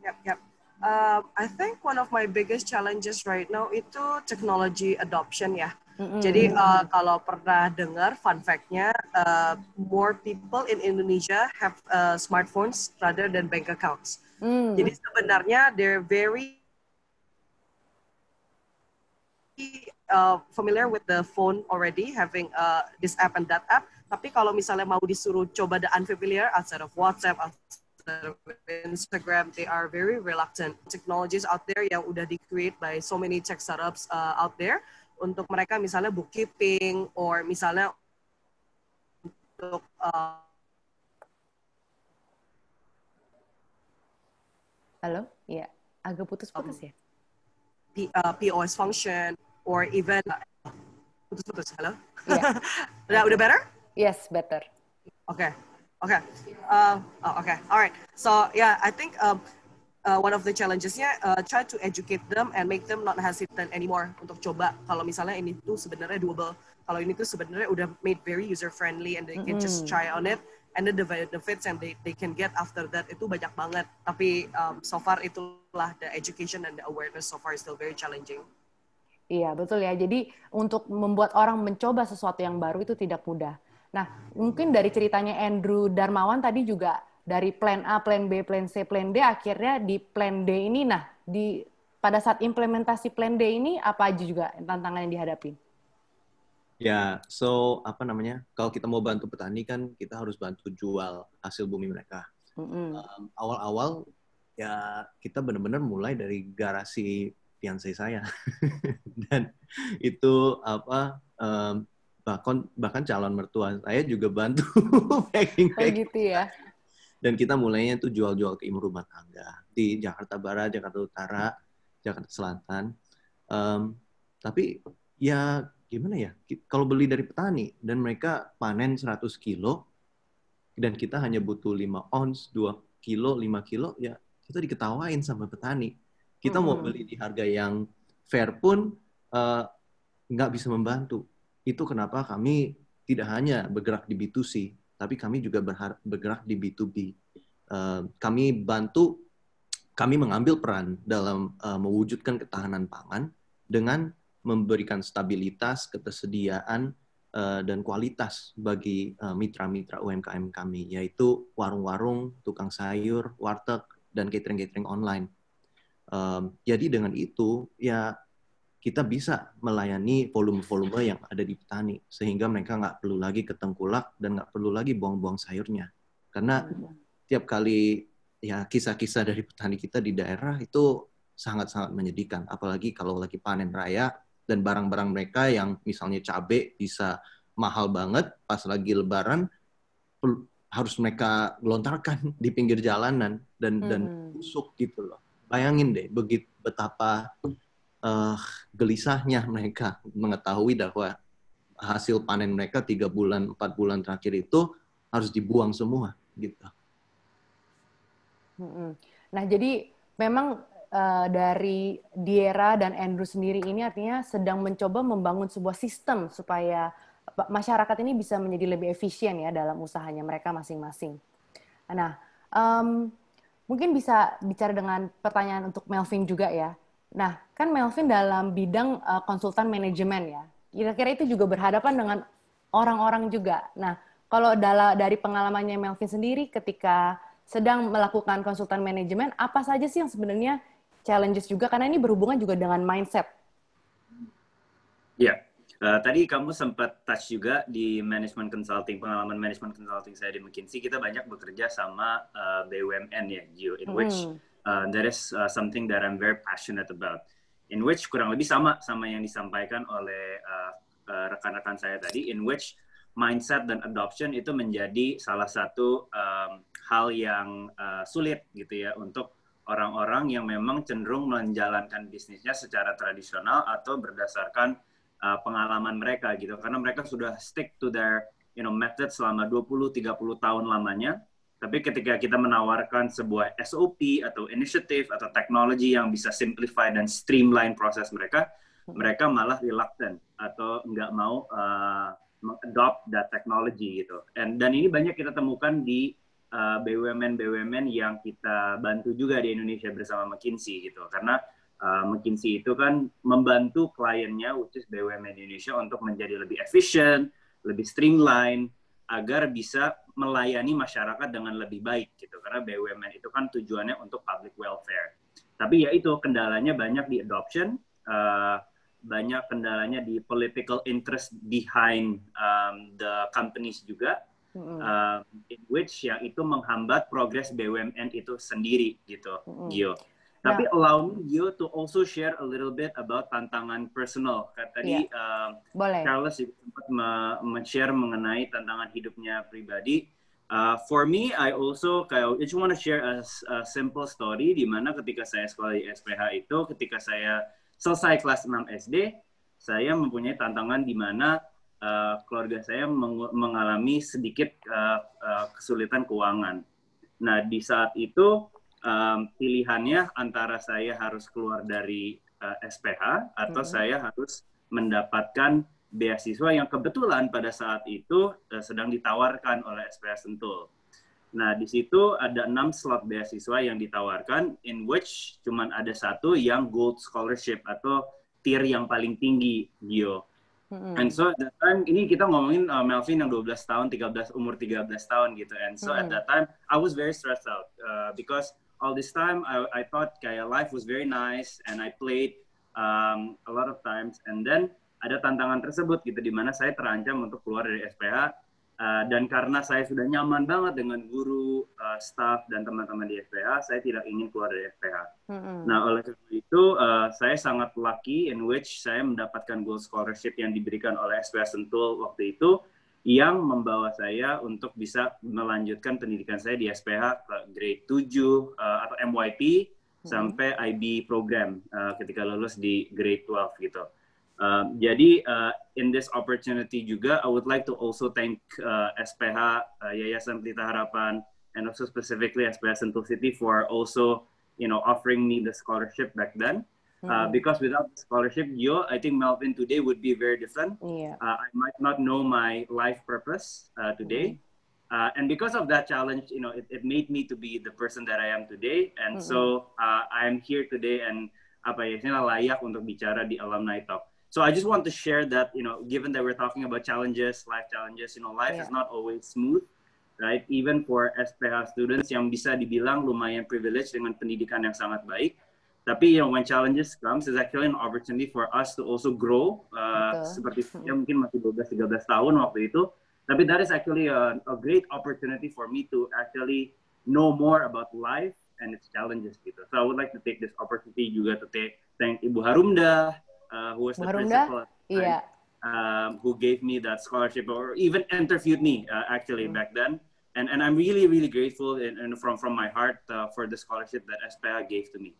Yep, yep. Um, I think one of my biggest challenges right now itu technology adoption ya hmm Jadi uh, kalau pernah dengar fun fact-nya, uh, more people in Indonesia have uh, smartphones rather than bank accounts. Mm. Jadi sebenarnya they're very uh, familiar with the phone already, having uh, this app and that app. Tapi kalau misalnya mau disuruh coba the unfamiliar instead of WhatsApp, outside of Instagram, they are very reluctant. Technologies out there yang udah di create by so many tech startups uh, out there untuk mereka misalnya bookkeeping or misalnya untuk uh, Halo, ya agak putus-putus um, ya. P, uh, POS function or even putus-putus. Halo. Yeah. udah udah better? Yes, better. Oke, okay. oke, okay. uh, oh, oke, okay. alright. So yeah, I think um, uh, one of the challengesnya uh, try to educate them and make them not hesitant anymore untuk coba kalau misalnya ini tuh sebenarnya doable kalau ini tuh sebenarnya udah made very user friendly and they can just mm-hmm. try on it and then the benefits and they, they can get after that itu banyak banget tapi um, so far itulah the education and the awareness so far is still very challenging iya betul ya jadi untuk membuat orang mencoba sesuatu yang baru itu tidak mudah nah mungkin dari ceritanya Andrew Darmawan tadi juga dari plan A, plan B, plan C, plan D akhirnya di plan D ini nah di pada saat implementasi plan D ini apa aja juga tantangan yang dihadapi? Ya, so apa namanya? Kalau kita mau bantu petani kan kita harus bantu jual hasil bumi mereka. Mm-hmm. Um, awal-awal ya kita benar-benar mulai dari garasi fiancé saya dan itu apa um, bahkan bahkan calon mertua saya juga bantu packing packing oh, gitu ya dan kita mulainya itu jual-jual ke ibu rumah tangga di Jakarta Barat, Jakarta Utara, Jakarta Selatan. Um, tapi ya gimana ya? Kalau beli dari petani dan mereka panen 100 kilo dan kita hanya butuh 5 ons, 2 kilo, 5 kilo ya kita diketawain sama petani. Kita mau hmm. beli di harga yang fair pun uh, bisa membantu. Itu kenapa kami tidak hanya bergerak di B2C, tapi kami juga bergerak di B2B. Uh, eh, kami bantu, kami mengambil peran dalam uh, mewujudkan ketahanan pangan dengan memberikan stabilitas, ketersediaan, uh, dan kualitas bagi mitra-mitra UMKM kami, yaitu warung-warung, tukang sayur, warteg, dan catering-catering online. Uh, jadi dengan itu, ya kita bisa melayani volume-volume yang ada di petani sehingga mereka nggak perlu lagi ketengkulak dan nggak perlu lagi buang-buang sayurnya karena tiap kali ya kisah-kisah dari petani kita di daerah itu sangat-sangat menyedihkan apalagi kalau lagi panen raya dan barang-barang mereka yang misalnya cabai bisa mahal banget pas lagi lebaran harus mereka lontarkan di pinggir jalanan dan dan hmm. busuk gitu loh bayangin deh begitu betapa uh, gelisahnya mereka mengetahui bahwa hasil panen mereka tiga bulan empat bulan terakhir itu harus dibuang semua gitu. Nah jadi memang uh, dari Diera dan Andrew sendiri ini artinya sedang mencoba membangun sebuah sistem supaya masyarakat ini bisa menjadi lebih efisien ya dalam usahanya mereka masing-masing. Nah um, mungkin bisa bicara dengan pertanyaan untuk Melvin juga ya Nah, kan Melvin dalam bidang uh, konsultan manajemen ya. Kira-kira itu juga berhadapan dengan orang-orang juga. Nah, kalau dala, dari pengalamannya Melvin sendiri ketika sedang melakukan konsultan manajemen, apa saja sih yang sebenarnya challenges juga karena ini berhubungan juga dengan mindset. Ya, yeah. uh, tadi kamu sempat touch juga di management consulting, pengalaman management consulting saya di McKinsey, kita banyak bekerja sama uh, eh, BUMN ya, in which hmm uh, that is uh, something that I'm very passionate about. In which kurang lebih sama sama yang disampaikan oleh rekan-rekan uh, uh, saya tadi, in which mindset dan adoption itu menjadi salah satu um, hal yang uh, sulit gitu ya untuk orang-orang yang memang cenderung menjalankan bisnisnya secara tradisional atau berdasarkan uh, pengalaman mereka gitu karena mereka sudah stick to their you know method selama 20 30 tahun lamanya tapi ketika kita menawarkan sebuah SOP atau inisiatif atau teknologi yang bisa simplify dan streamline proses mereka, hmm. mereka malah reluctant atau nggak mau uh, eh, mengadopt that technology gitu. And, dan ini banyak kita temukan di eh, bumn BUMN-BUMN yang kita bantu juga di Indonesia bersama McKinsey gitu. Karena uh, McKinsey itu kan membantu kliennya, which is BUMN Indonesia untuk menjadi lebih efisien, lebih streamline, agar bisa melayani masyarakat dengan lebih baik gitu karena BUMN itu kan tujuannya untuk public welfare. Tapi ya itu kendalanya banyak di adoption, uh, banyak kendalanya di political interest behind um, the companies juga, mm-hmm. uh, in which ya itu menghambat progres BUMN itu sendiri gitu, mm-hmm. Gio. Tapi yeah. allow me you to also share a little bit about tantangan personal. Kayak tadi yeah. uh, Boleh. Charles sempat men-share mengenai tantangan hidupnya pribadi. Uh, for me, I also kayak I just want to share a, a simple story di mana ketika saya sekolah di SPH itu, ketika saya selesai kelas 6 SD, saya mempunyai tantangan di mana uh, keluarga saya meng mengalami sedikit uh, uh, kesulitan keuangan. Nah, di saat itu um, pilihannya antara saya harus keluar dari uh, eh, SPH atau mm -hmm. saya harus mendapatkan beasiswa yang kebetulan pada saat itu uh, sedang ditawarkan oleh SPH Sentul. Nah, di situ ada enam slot beasiswa yang ditawarkan, in which cuman ada satu yang gold scholarship atau tier yang paling tinggi, Gio. Hmm. And so, at that time, ini kita ngomongin uh, Melvin yang 12 tahun, 13, umur 13 tahun gitu. And so, at hmm. that time, I was very stressed out uh, because all this time, I, I thought kayak life was very nice and I played um, a lot of times. And then ada tantangan tersebut gitu di mana saya terancam untuk keluar dari SPH Uh, dan karena saya sudah nyaman banget dengan guru, uh, staff, dan teman-teman di SPA, saya tidak ingin keluar dari SPA. Mm -hmm. Nah, oleh karena itu, uh, saya sangat lucky in which saya mendapatkan gold scholarship yang diberikan oleh SPH Sentul waktu itu, yang membawa saya untuk bisa melanjutkan pendidikan saya di SPH ke eh, grade 7 uh, eh, atau MYP hmm. sampai IB program uh, ketika lulus di grade 12 gitu. Uh, jadi uh, in this opportunity juga I would like to also thank uh, SPH uh, Yayasan Pelita Harapan and also specifically SPH Sentul City for also you know offering me the scholarship back then. Uh, mm-hmm. Uh, because without scholarship, yo, I think Melvin today would be very different. Yeah. Uh, I might not know my life purpose uh, today. Mm-hmm. Uh, and because of that challenge, you know, it, it, made me to be the person that I am today. And mm-hmm. so uh, I'm here today and apa ya, layak untuk bicara di alumni talk. So I just want to share that, you know, given that we're talking about challenges, life challenges, you know, life yeah. is not always smooth right? Even for SPH students yang bisa dibilang lumayan privileged dengan pendidikan yang sangat baik, Tapi you know, when challenges comes, is actually an opportunity for us to also grow. Uh, seperti saya hmm. mungkin masih 12-13 tahun waktu itu. Tapi that is actually a, a great opportunity for me to actually know more about life and its challenges gitu. So I would like to take this opportunity juga to thank Ibu Harumda, uh, who was the Harumda? principal. Yeah. Um, who gave me that scholarship or even interviewed me uh, actually mm. back then. And, and I'm really, really grateful from, from my heart uh, for the scholarship that SPA gave to me.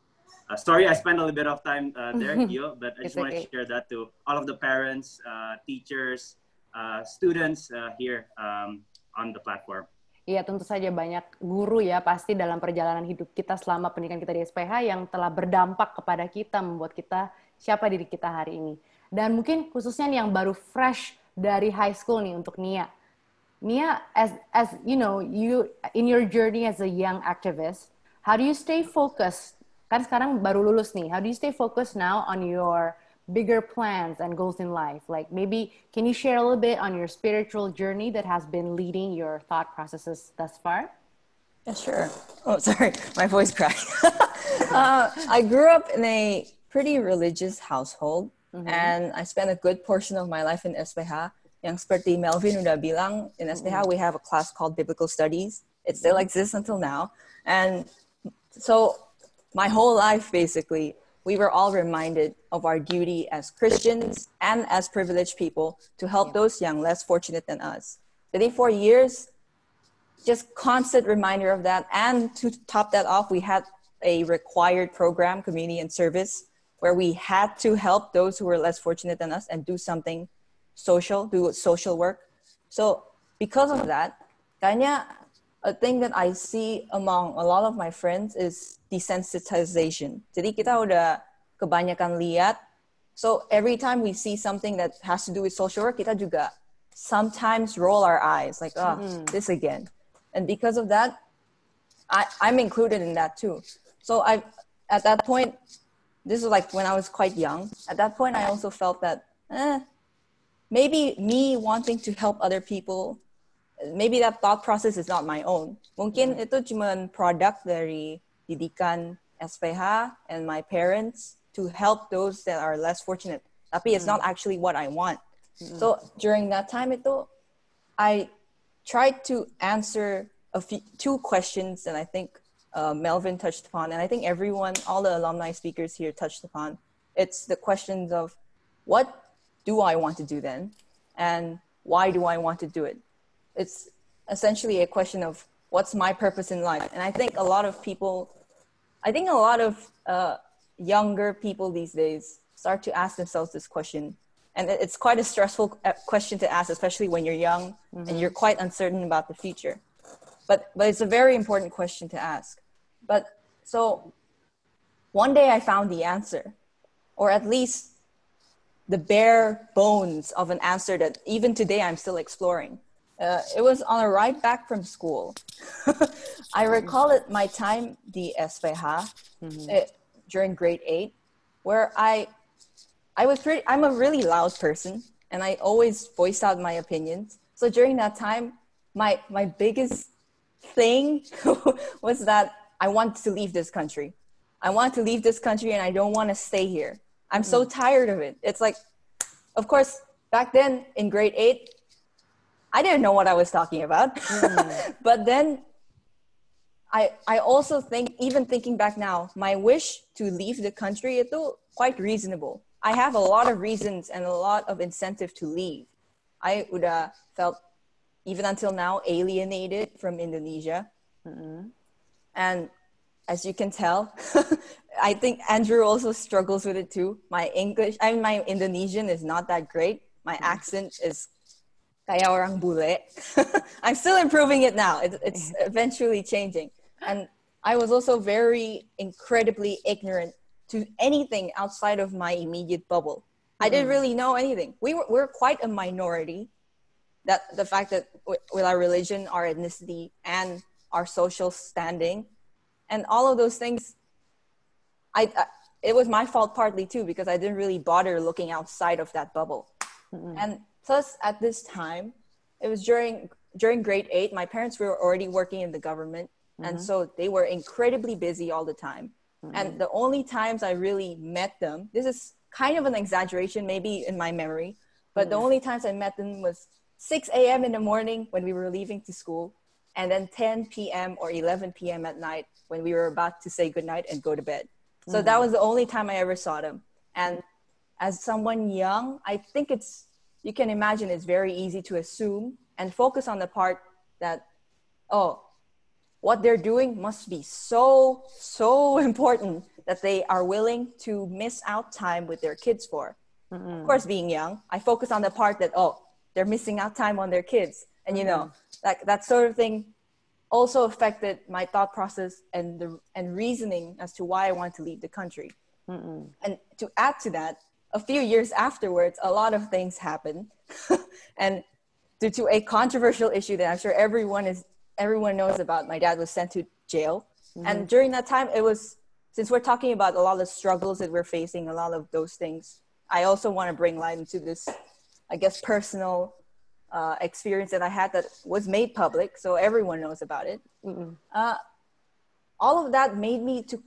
Uh, sorry, I spent a little bit of time uh, there, Gio, but I just want to okay. share that to all of the parents, uh, teachers, uh, students uh, here um, on the platform. Iya, tentu saja banyak guru ya pasti dalam perjalanan hidup kita selama pendidikan kita di SPH yang telah berdampak kepada kita, membuat kita siapa diri kita hari ini. Dan mungkin khususnya nih yang baru fresh dari high school nih untuk Nia. Nia, as as you know, you in your journey as a young activist, how do you stay focused kan sekarang baru lulus nih. How do you stay focused now on your bigger plans and goals in life? Like maybe can you share a little bit on your spiritual journey that has been leading your thought processes thus far? Yeah, sure. Oh, sorry, my voice cracked. uh, I grew up in a pretty religious household, mm-hmm. and I spent a good portion of my life in SPH. Yang seperti Melvin udah bilang, in SPH mm-hmm. we have a class called Biblical Studies. It still mm-hmm. exists until now, and so my whole life basically, we were all reminded of our duty as Christians and as privileged people to help those young, less fortunate than us. 34 years, just constant reminder of that. And to top that off, we had a required program, community and service, where we had to help those who were less fortunate than us and do something social, do social work. So because of that, Kanya, a thing that I see among a lot of my friends is desensitization. Jadi kita udah kebanyakan lihat. So every time we see something that has to do with social work, kita juga sometimes roll our eyes like, oh, mm. this again. And because of that, I, I'm included in that too. So I, at that point, this was like when I was quite young. At that point, I also felt that eh, maybe me wanting to help other people maybe that thought process is not my own. Mungkin itu cuma produk dari didikan SPH and my parents to help those that are less fortunate. Tapi it's not hmm. actually what I want. Hmm. So during that time itu, I tried to answer a few, two questions and I think uh, Melvin touched upon, and I think everyone, all the alumni speakers here touched upon. It's the questions of what do I want to do then? And why do I want to do it? it's essentially a question of what's my purpose in life and i think a lot of people i think a lot of uh, younger people these days start to ask themselves this question and it's quite a stressful uh, question to ask especially when you're young mm-hmm. and you're quite uncertain about the future but but it's a very important question to ask but so one day i found the answer or at least the bare bones of an answer that even today i'm still exploring uh, it was on a ride back from school. I recall it my time the Espeja, mm-hmm. it, uh, during grade eight, where I I was pretty. I'm a really loud person, and I always voice out my opinions. So during that time, my my biggest thing was that I want to leave this country. I want to leave this country, and I don't want to stay here. I'm mm-hmm. so mm. tired of it. It's like, of course, back then in grade eight, I didn't know what I was talking about. Mm. but then I I also think even thinking back now, my wish to leave the country is quite reasonable. I have a lot of reasons and a lot of incentive to leave. I would have uh, felt even until now alienated from Indonesia. Mm-hmm. And as you can tell, I think Andrew also struggles with it too. My English, I mean, my Indonesian is not that great. My mm. accent is orang bule. I'm still improving it now. It, it's mm-hmm. eventually changing. And I was also very incredibly ignorant to anything outside of my immediate bubble. I didn't mm-hmm. really know anything. We were, we are quite a minority. That the fact that with our religion, our ethnicity, and our social standing, and all of those things, I, I it was my fault partly too because I didn't really bother looking outside of that bubble. Mm-hmm. And Plus, at this time, it was during during grade eight. My parents were already working in the government, mm-hmm. and so they were incredibly busy all the time. Mm-hmm. And the only times I really met them, this is kind of an exaggeration, maybe in my memory, but the mm-hmm. only times I met them was 6 a.m. in the morning when we were leaving to school, and then 10 p.m. or 11 p.m. at night when we were about to say goodnight and go to bed. So mm-hmm. that was the only time I ever saw them. And as someone young, I think it's you can imagine it's very easy to assume and focus on the part that, oh, what they're doing must be so, so important that they are willing to miss out time with their kids for. Mm-hmm. Of course, being young, I focus on the part that, oh, they're missing out time on their kids. And, you know, like that, sort of thing also affected my thought process and the and reasoning as to why I wanted to leave the country. Mm-mm. And to add to that, a few years afterwards, a lot of things happened, and due to a controversial issue that I'm sure everyone is everyone knows about, my dad was sent to jail. Mm-hmm. And during that time, it was since we're talking about a lot of struggles that we're facing, a lot of those things. I also want to bring light into this, I guess, personal uh, experience that I had that was made public, so everyone knows about it. Mm-hmm. Uh, all of that made me to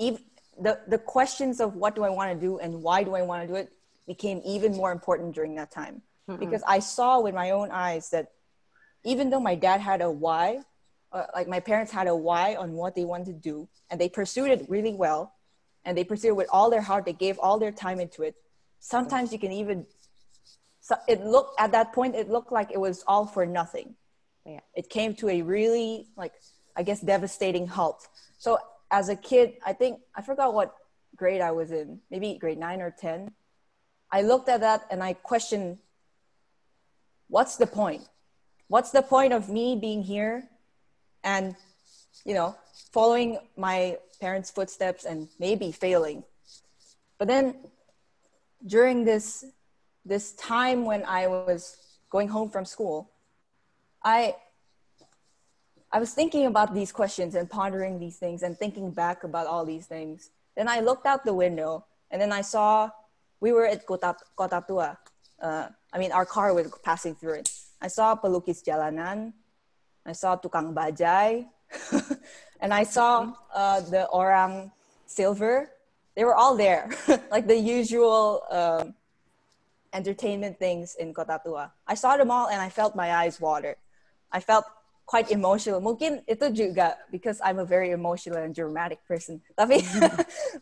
even the, the questions of what do I want to do and why do I want to do it became even more important during that time mm-hmm. because I saw with my own eyes that even though my dad had a why, uh, like my parents had a why on what they wanted to do and they pursued it really well and they pursued it with all their heart, they gave all their time into it. Sometimes you can even, so it looked at that point, it looked like it was all for nothing. Yeah. It came to a really like, I guess, devastating halt. So as a kid, I think I forgot what grade I was in, maybe grade nine or 10. I looked at that and I questioned what's the point? What's the point of me being here and, you know, following my parents' footsteps and maybe failing? But then during this this time when I was going home from school, I I was thinking about these questions and pondering these things and thinking back about all these things. Then I looked out the window and then I saw we were at Kota, Kotatua. Uh, I mean, our car was passing through it. I saw pelukis jalanan. I saw tukang bajai. and I saw mm-hmm. uh, the orang silver. They were all there, like the usual um, entertainment things in Kota Tua. I saw them all and I felt my eyes water. I felt quite emotional. Mungkin itu juga because I'm a very emotional and dramatic person. Tapi,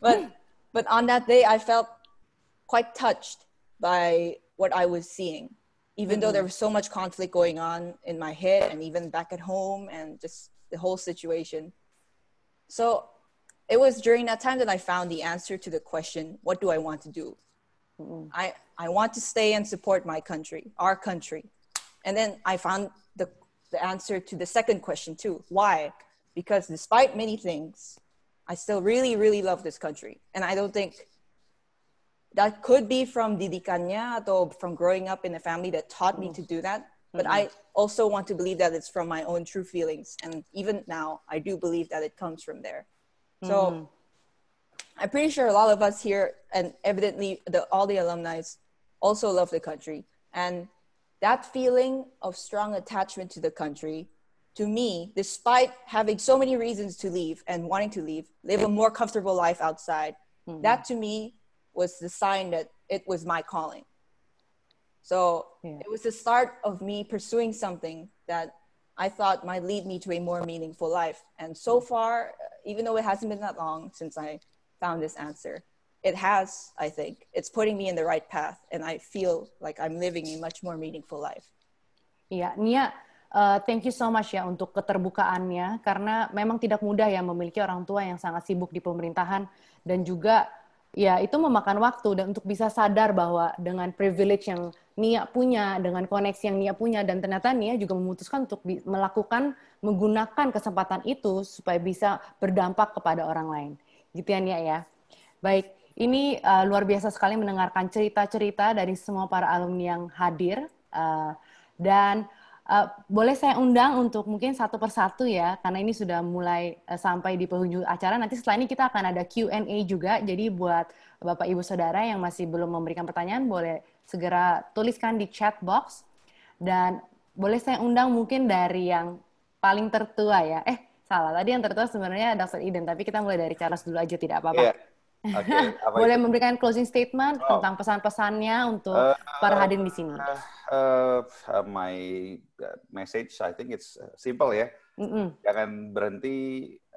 but but on that day, I felt quite touched by what I was seeing, even mm-hmm. though there was so much conflict going on in my head and even back at home and just the whole situation. So it was during that time that I found the answer to the question, what do I want to do? Mm-hmm. I, I want to stay and support my country, our country. And then I found the answer to the second question too. Why? Because despite many things, I still really, really love this country. And I don't think that could be from didikanya or from growing up in a family that taught me to do that. But mm-hmm. I also want to believe that it's from my own true feelings. And even now, I do believe that it comes from there. So mm I'm pretty sure a lot of us here, and evidently the, all the alumni, also love the country. And that feeling of strong attachment to the country, to me, despite having so many reasons to leave and wanting to leave, live a more comfortable life outside, mm-hmm. that to me was the sign that it was my calling. So yeah. it was the start of me pursuing something that I thought might lead me to a more meaningful life. And so mm-hmm. far, even though it hasn't been that long since I found this answer, it has, I think, it's putting me in the right path, and I feel like I'm living a much more meaningful life. Iya, yeah, Nia, uh, thank you so much ya untuk keterbukaannya, karena memang tidak mudah ya memiliki orang tua yang sangat sibuk di pemerintahan dan juga ya itu memakan waktu dan untuk bisa sadar bahwa dengan privilege yang Nia punya, dengan koneksi yang Nia punya, dan ternyata Nia juga memutuskan untuk melakukan, menggunakan kesempatan itu supaya bisa berdampak kepada orang lain. Gitu ya Nia ya. Baik, ini uh, luar biasa sekali mendengarkan cerita-cerita dari semua para alumni yang hadir. Uh, dan uh, boleh saya undang untuk mungkin satu persatu ya, karena ini sudah mulai uh, sampai di penghujung acara. Nanti setelah ini kita akan ada Q&A juga. Jadi buat Bapak Ibu Saudara yang masih belum memberikan pertanyaan, boleh segera tuliskan di chat box. Dan boleh saya undang mungkin dari yang paling tertua ya. Eh, salah. Tadi yang tertua sebenarnya Dr. Iden, tapi kita mulai dari Charles dulu aja tidak apa-apa. Yeah. Okay, apa Boleh itu? memberikan closing statement oh. tentang pesan-pesannya untuk uh, para hadirin di sini. Uh, uh, my message, I think it's simple ya. Mm -mm. Jangan berhenti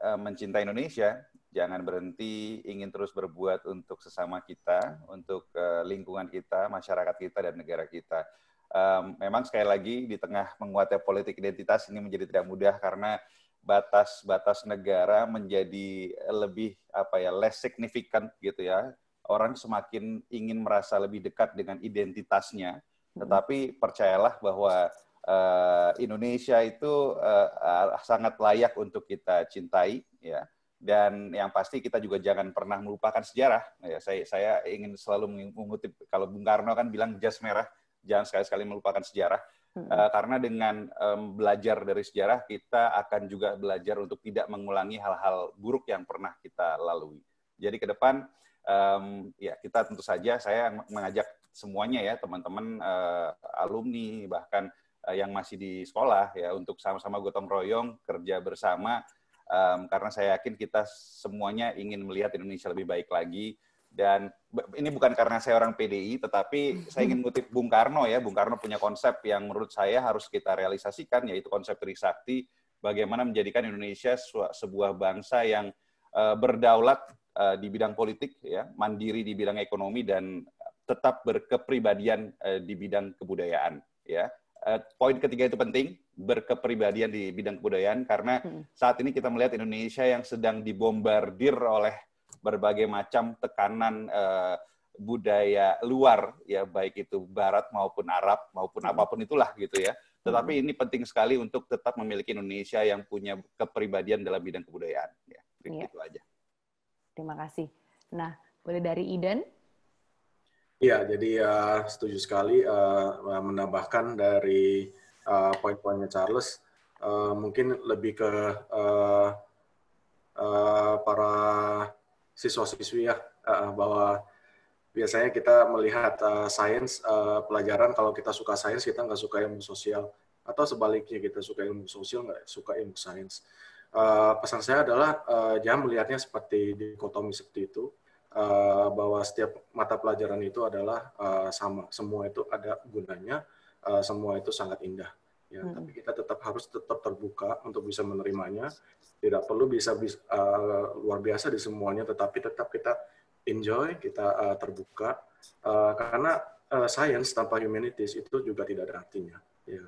uh, mencintai Indonesia, jangan berhenti ingin terus berbuat untuk sesama kita, untuk uh, lingkungan kita, masyarakat kita dan negara kita. Um, memang sekali lagi di tengah menguatnya politik identitas ini menjadi tidak mudah karena batas-batas negara menjadi lebih apa ya less significant gitu ya. Orang semakin ingin merasa lebih dekat dengan identitasnya. Hmm. Tetapi percayalah bahwa uh, Indonesia itu uh, sangat layak untuk kita cintai ya. Dan yang pasti kita juga jangan pernah melupakan sejarah. Ya, saya, saya ingin selalu mengutip kalau Bung Karno kan bilang jas merah, jangan sekali-sekali melupakan sejarah Hmm. Uh, karena dengan um, belajar dari sejarah, kita akan juga belajar untuk tidak mengulangi hal-hal buruk yang pernah kita lalui. Jadi ke depan, um, ya kita tentu saja saya mengajak semuanya ya teman-teman uh, alumni bahkan uh, yang masih di sekolah ya untuk sama-sama gotong royong kerja bersama um, karena saya yakin kita semuanya ingin melihat Indonesia lebih baik lagi dan ini bukan karena saya orang PDI, tetapi saya ingin mengutip Bung Karno ya. Bung Karno punya konsep yang menurut saya harus kita realisasikan, yaitu konsep Trisakti, bagaimana menjadikan Indonesia sebuah bangsa yang eh, berdaulat eh, di bidang politik, ya, mandiri di bidang ekonomi, dan tetap berkepribadian eh, di bidang kebudayaan. Ya, poin ketiga itu penting berkepribadian di bidang kebudayaan karena hmm. saat ini kita melihat Indonesia yang sedang dibombardir oleh berbagai macam tekanan uh, budaya luar ya baik itu barat maupun Arab maupun hmm. apapun itulah gitu ya. Tetapi hmm. ini penting sekali untuk tetap memiliki Indonesia yang punya kepribadian dalam bidang kebudayaan ya. Begitu iya. ya. aja. Terima kasih. Nah, boleh dari Iden? ya jadi uh, setuju sekali uh, menambahkan dari uh, poin-poinnya Charles uh, mungkin lebih ke uh, uh, para siswa-siswi ya uh, bahwa biasanya kita melihat uh, sains uh, pelajaran kalau kita suka sains kita nggak suka ilmu sosial atau sebaliknya kita suka ilmu sosial nggak suka ilmu sains uh, pesan saya adalah uh, jangan melihatnya seperti dikotomi seperti itu uh, bahwa setiap mata pelajaran itu adalah uh, sama semua itu ada gunanya uh, semua itu sangat indah ya, hmm. tapi kita tetap harus tetap terbuka untuk bisa menerimanya tidak perlu bisa uh, luar biasa di semuanya tetapi tetap kita enjoy kita uh, terbuka uh, karena uh, science tanpa humanities itu juga tidak ada artinya ya.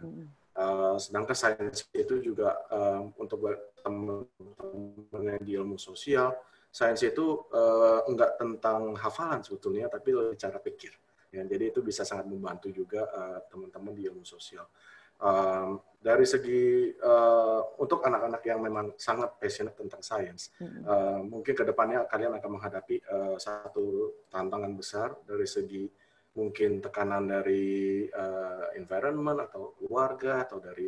uh, sedangkan science itu juga uh, untuk teman-teman di ilmu sosial sains itu uh, enggak tentang hafalan sebetulnya tapi lebih cara pikir ya jadi itu bisa sangat membantu juga teman-teman uh, teman -teman di ilmu sosial Um, dari segi uh, untuk anak-anak yang memang sangat passionate tentang sains, mm-hmm. uh, mungkin kedepannya kalian akan menghadapi uh, satu tantangan besar dari segi mungkin tekanan dari uh, environment atau keluarga atau dari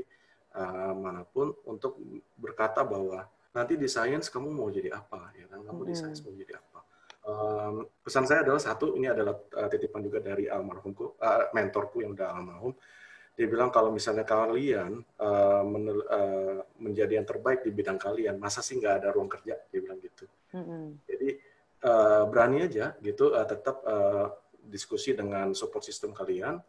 uh, manapun untuk berkata bahwa nanti di sains kamu mau jadi apa ya kan kamu mm-hmm. di sains mau jadi apa um, pesan saya adalah satu ini adalah titipan juga dari almarhumku uh, mentorku yang udah almarhum dia bilang kalau misalnya kalian uh, eh, men uh, eh, menjadi yang terbaik di bidang kalian, masa sih nggak ada ruang kerja? Dia bilang gitu. Mm-hmm. Jadi uh, berani aja gitu, uh, tetap uh, diskusi dengan support system kalian.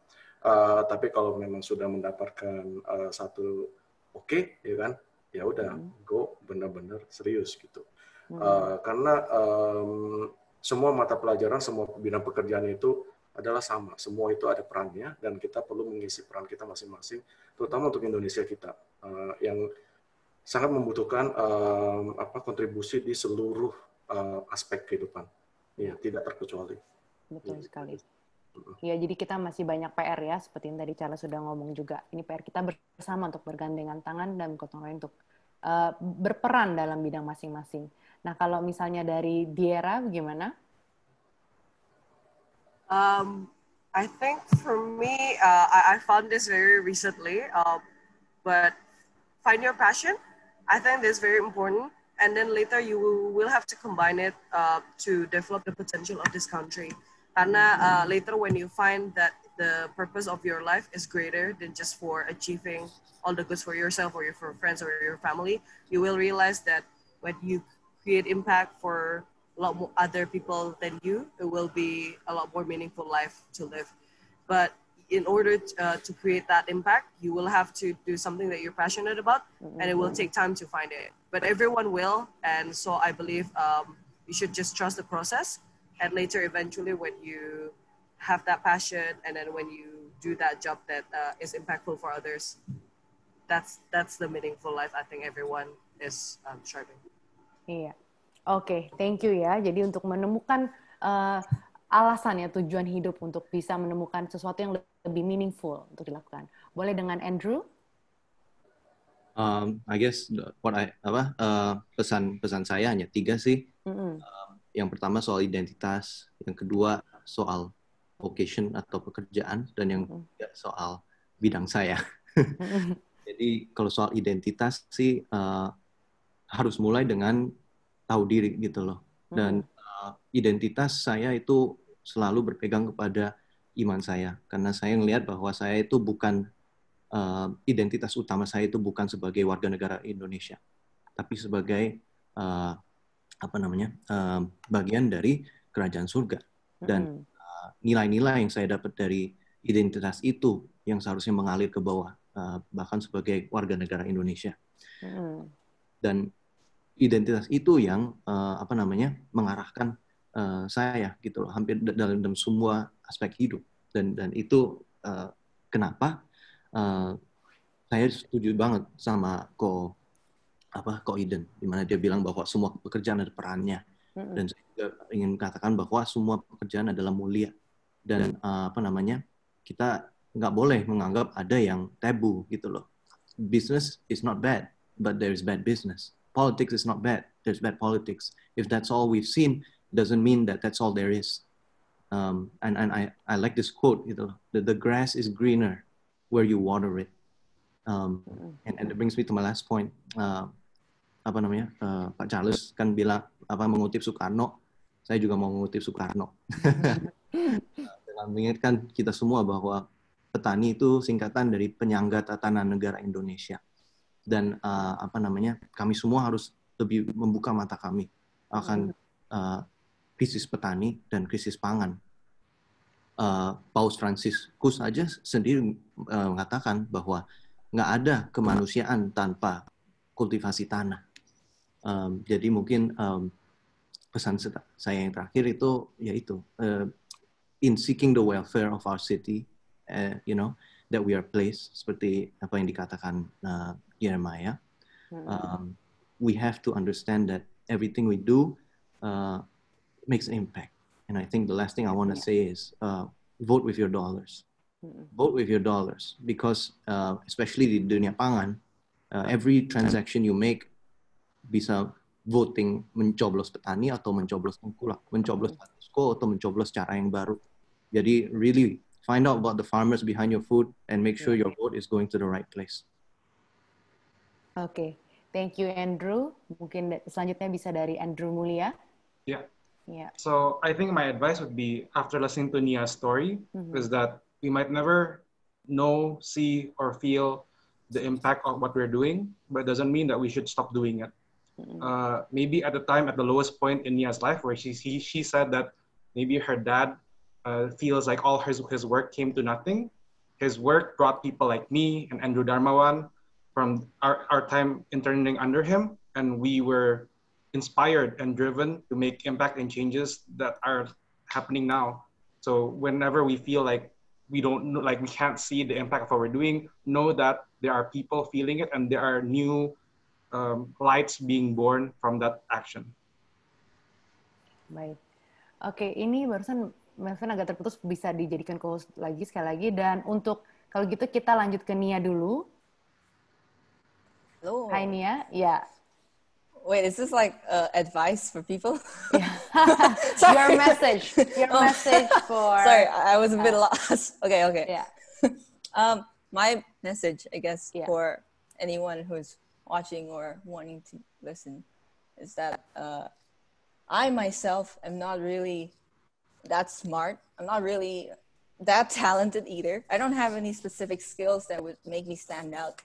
Uh, tapi kalau memang sudah mendapatkan uh, satu oke, okay, ya kan, ya udah, mm-hmm. go benar-benar serius gitu. Mm-hmm. Uh, karena um, semua mata pelajaran, semua bidang pekerjaan itu adalah sama. Semua itu ada perannya dan kita perlu mengisi peran kita masing-masing, terutama untuk Indonesia kita uh, yang sangat membutuhkan um, apa kontribusi di seluruh uh, aspek kehidupan. Ya, tidak terkecuali. Betul iya. sekali. Ya, jadi kita masih banyak PR ya, seperti yang tadi Charles sudah ngomong juga. Ini PR kita bersama untuk bergandengan tangan dan gotong royong untuk uh, berperan dalam bidang masing-masing. Nah, kalau misalnya dari Diera, bagaimana? Um, I think for me, uh, I, I, found this very recently, uh, but find your passion. I think this is very important. And then later you will, have to combine it uh, to develop the potential of this country. Karena uh, later when you find that the purpose of your life is greater than just for achieving all the goods for yourself or your for friends or your family, you will realize that when you create impact for a lot more other people than you, it will be a lot more meaningful life to live. But in order to, uh, to create that impact, you will have to do something that you're passionate about, mm-hmm. and it will take time to find it. But everyone will, and so I believe um, you should just trust the process. And later, eventually, when you have that passion, and then when you do that job that uh, is impactful for others, that's that's the meaningful life. I think everyone is um, striving. Yeah. Oke, okay, thank you ya. Jadi untuk menemukan uh, alasan ya tujuan hidup untuk bisa menemukan sesuatu yang lebih meaningful untuk dilakukan. Boleh dengan Andrew? Um, I guess what I apa uh, pesan pesan saya hanya tiga sih. Mm -hmm. Uh, yang pertama soal identitas, yang kedua soal vocation atau pekerjaan, dan yang ketiga mm -hmm. soal bidang saya. Jadi kalau soal identitas sih uh, harus mulai dengan tahu diri gitu loh. Hmm. Dan uh, identitas saya itu selalu berpegang kepada iman saya karena saya melihat bahwa saya itu bukan uh, identitas utama saya itu bukan sebagai warga negara Indonesia, tapi sebagai uh, apa namanya uh, bagian dari kerajaan surga dan hmm. nilai-nilai uh, yang saya dapat dari identitas itu yang seharusnya mengalir ke bawah uh, bahkan sebagai warga negara Indonesia. Hmm. Dan identitas itu yang uh, apa namanya mengarahkan uh, saya gitu loh hampir dalam, dalam semua aspek hidup dan dan itu uh, kenapa uh, saya setuju banget sama ko apa ko Iden dimana dia bilang bahwa semua pekerjaan ada perannya dan saya juga ingin katakan bahwa semua pekerjaan adalah mulia dan uh, apa namanya kita nggak boleh menganggap ada yang tabu gitu loh business is not bad but there is bad business politics is not bad. There's bad politics. If that's all we've seen, doesn't mean that that's all there is. Um, and and I, I like this quote, you know, the, the grass is greener where you water it. Um, and, and it brings me to my last point. Uh, apa namanya uh, Pak Charles kan bilang apa mengutip Soekarno, saya juga mau mengutip Soekarno. Dengan mengingatkan kita semua bahwa petani itu singkatan dari penyangga tatanan negara Indonesia dan uh, apa namanya kami semua harus lebih membuka mata kami akan uh, krisis petani dan krisis pangan. Uh, Paus Franciscus saja sendiri uh, mengatakan bahwa nggak ada kemanusiaan tanpa kultivasi tanah. Um, jadi mungkin um, pesan saya yang terakhir itu yaitu uh, in seeking the welfare of our city, uh, you know, that we are placed seperti apa yang dikatakan uh, Jeremiah. Hmm. Um, we have to understand that everything we do uh, makes an impact. And I think the last thing I want to yeah. say is uh, vote with your dollars. Hmm. Vote with your dollars because uh, especially di dunia pangan, uh, every transaction you make bisa voting mencoblos petani atau mencoblos tengkulak, mencoblos hmm. status atau mencoblos cara yang baru. Jadi really Find out about the farmers behind your food and make sure your vote is going to the right place. okay. thank you Andrew. Mungkin selanjutnya bisa dari Andrew Mulia. Yeah. Yeah. So I think my advice would be after listening to Nia's story mm-hmm. is that we might never know, see, or feel the impact of what we're doing, but it doesn't mean that we should stop doing it. Mm-hmm. Uh, maybe at the time, at the lowest point in Nia's life, where she she, she said that maybe her dad uh, feels like all his, his work came to nothing. His work brought people like me and Andrew Dharmawan from our, our time interning under him, and we were inspired and driven to make impact and changes that are happening now. So whenever we feel like we don't know, like we can't see the impact of what we're doing, know that there are people feeling it and there are new um, lights being born from that action. Baik. Oke, ini barusan Melvin agak terputus bisa dijadikan co lagi sekali lagi dan untuk kalau gitu kita lanjut ke Nia dulu. Halo. Hai Nia, ya. Wait, is this like uh, advice for people? Yeah. Your message. Your oh. message for. Sorry, I was a bit uh, lost. Okay, okay. Yeah. um, my message, I guess, yeah. for anyone who's watching or wanting to listen is that uh, I myself am not really that smart. I'm not really that talented either. I don't have any specific skills that would make me stand out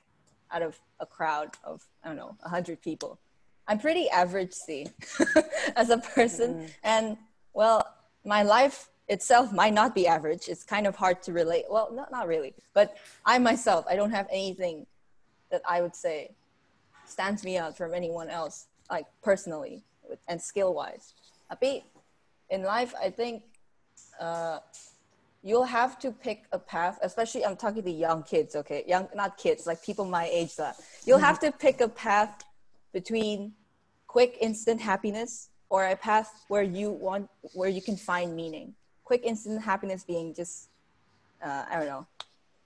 out of a crowd of, I don't know, 100 people. I'm pretty average see, as a person. Mm-hmm. And well, my life itself might not be average. It's kind of hard to relate. Well, not, not really. But I myself, I don't have anything that I would say stands me out from anyone else, like personally and skill wise. Tapi in life, I think uh, you'll have to pick a path, especially I'm talking to young kids, okay? Young, not kids, like people my age that you'll have to pick a path between quick instant happiness or a path where you want, where you can find meaning. Quick instant happiness being just, uh, I don't know,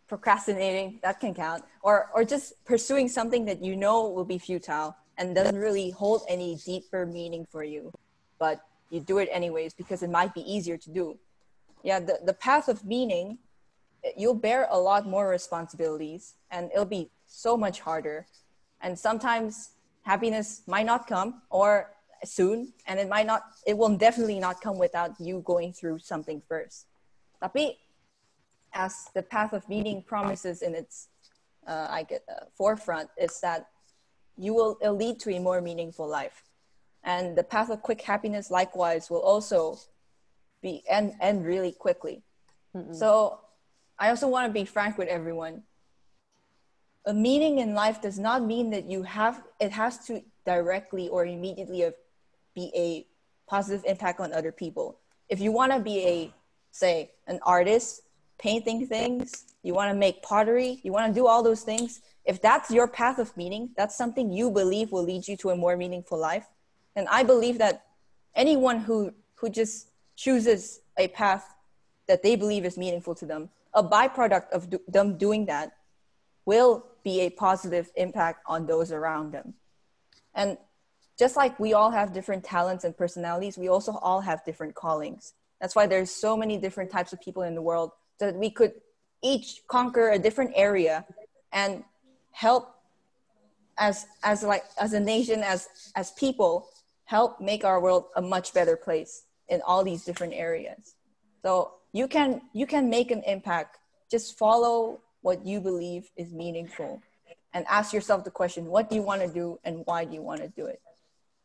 procrastinating, that can count, or, or just pursuing something that you know will be futile and doesn't really hold any deeper meaning for you. But you do it anyways because it might be easier to do. Yeah, the, the path of meaning, you'll bear a lot more responsibilities and it'll be so much harder. And sometimes happiness might not come or soon and it might not it will definitely not come without you going through something first. Tapi as the path of meaning promises in its uh, I get, uh, forefront is that you will lead to a more meaningful life. And the path of quick happiness, likewise, will also be end, end really quickly. Mm-mm. So I also want to be frank with everyone. A meaning in life does not mean that you have it has to directly or immediately be a positive impact on other people. If you want to be a say an artist painting things, you want to make pottery, you want to do all those things. If that's your path of meaning, that's something you believe will lead you to a more meaningful life, and I believe that anyone who, who just chooses a path that they believe is meaningful to them, a byproduct of do, them doing that will be a positive impact on those around them. And just like we all have different talents and personalities, we also all have different callings. That's why there's so many different types of people in the world that we could each conquer a different area and help as as like as a nation as as people help make our world a much better place in all these different areas. So you can you can make an impact. Just follow what you believe is meaningful and ask yourself the question, what do you want to do and why do you want to do it?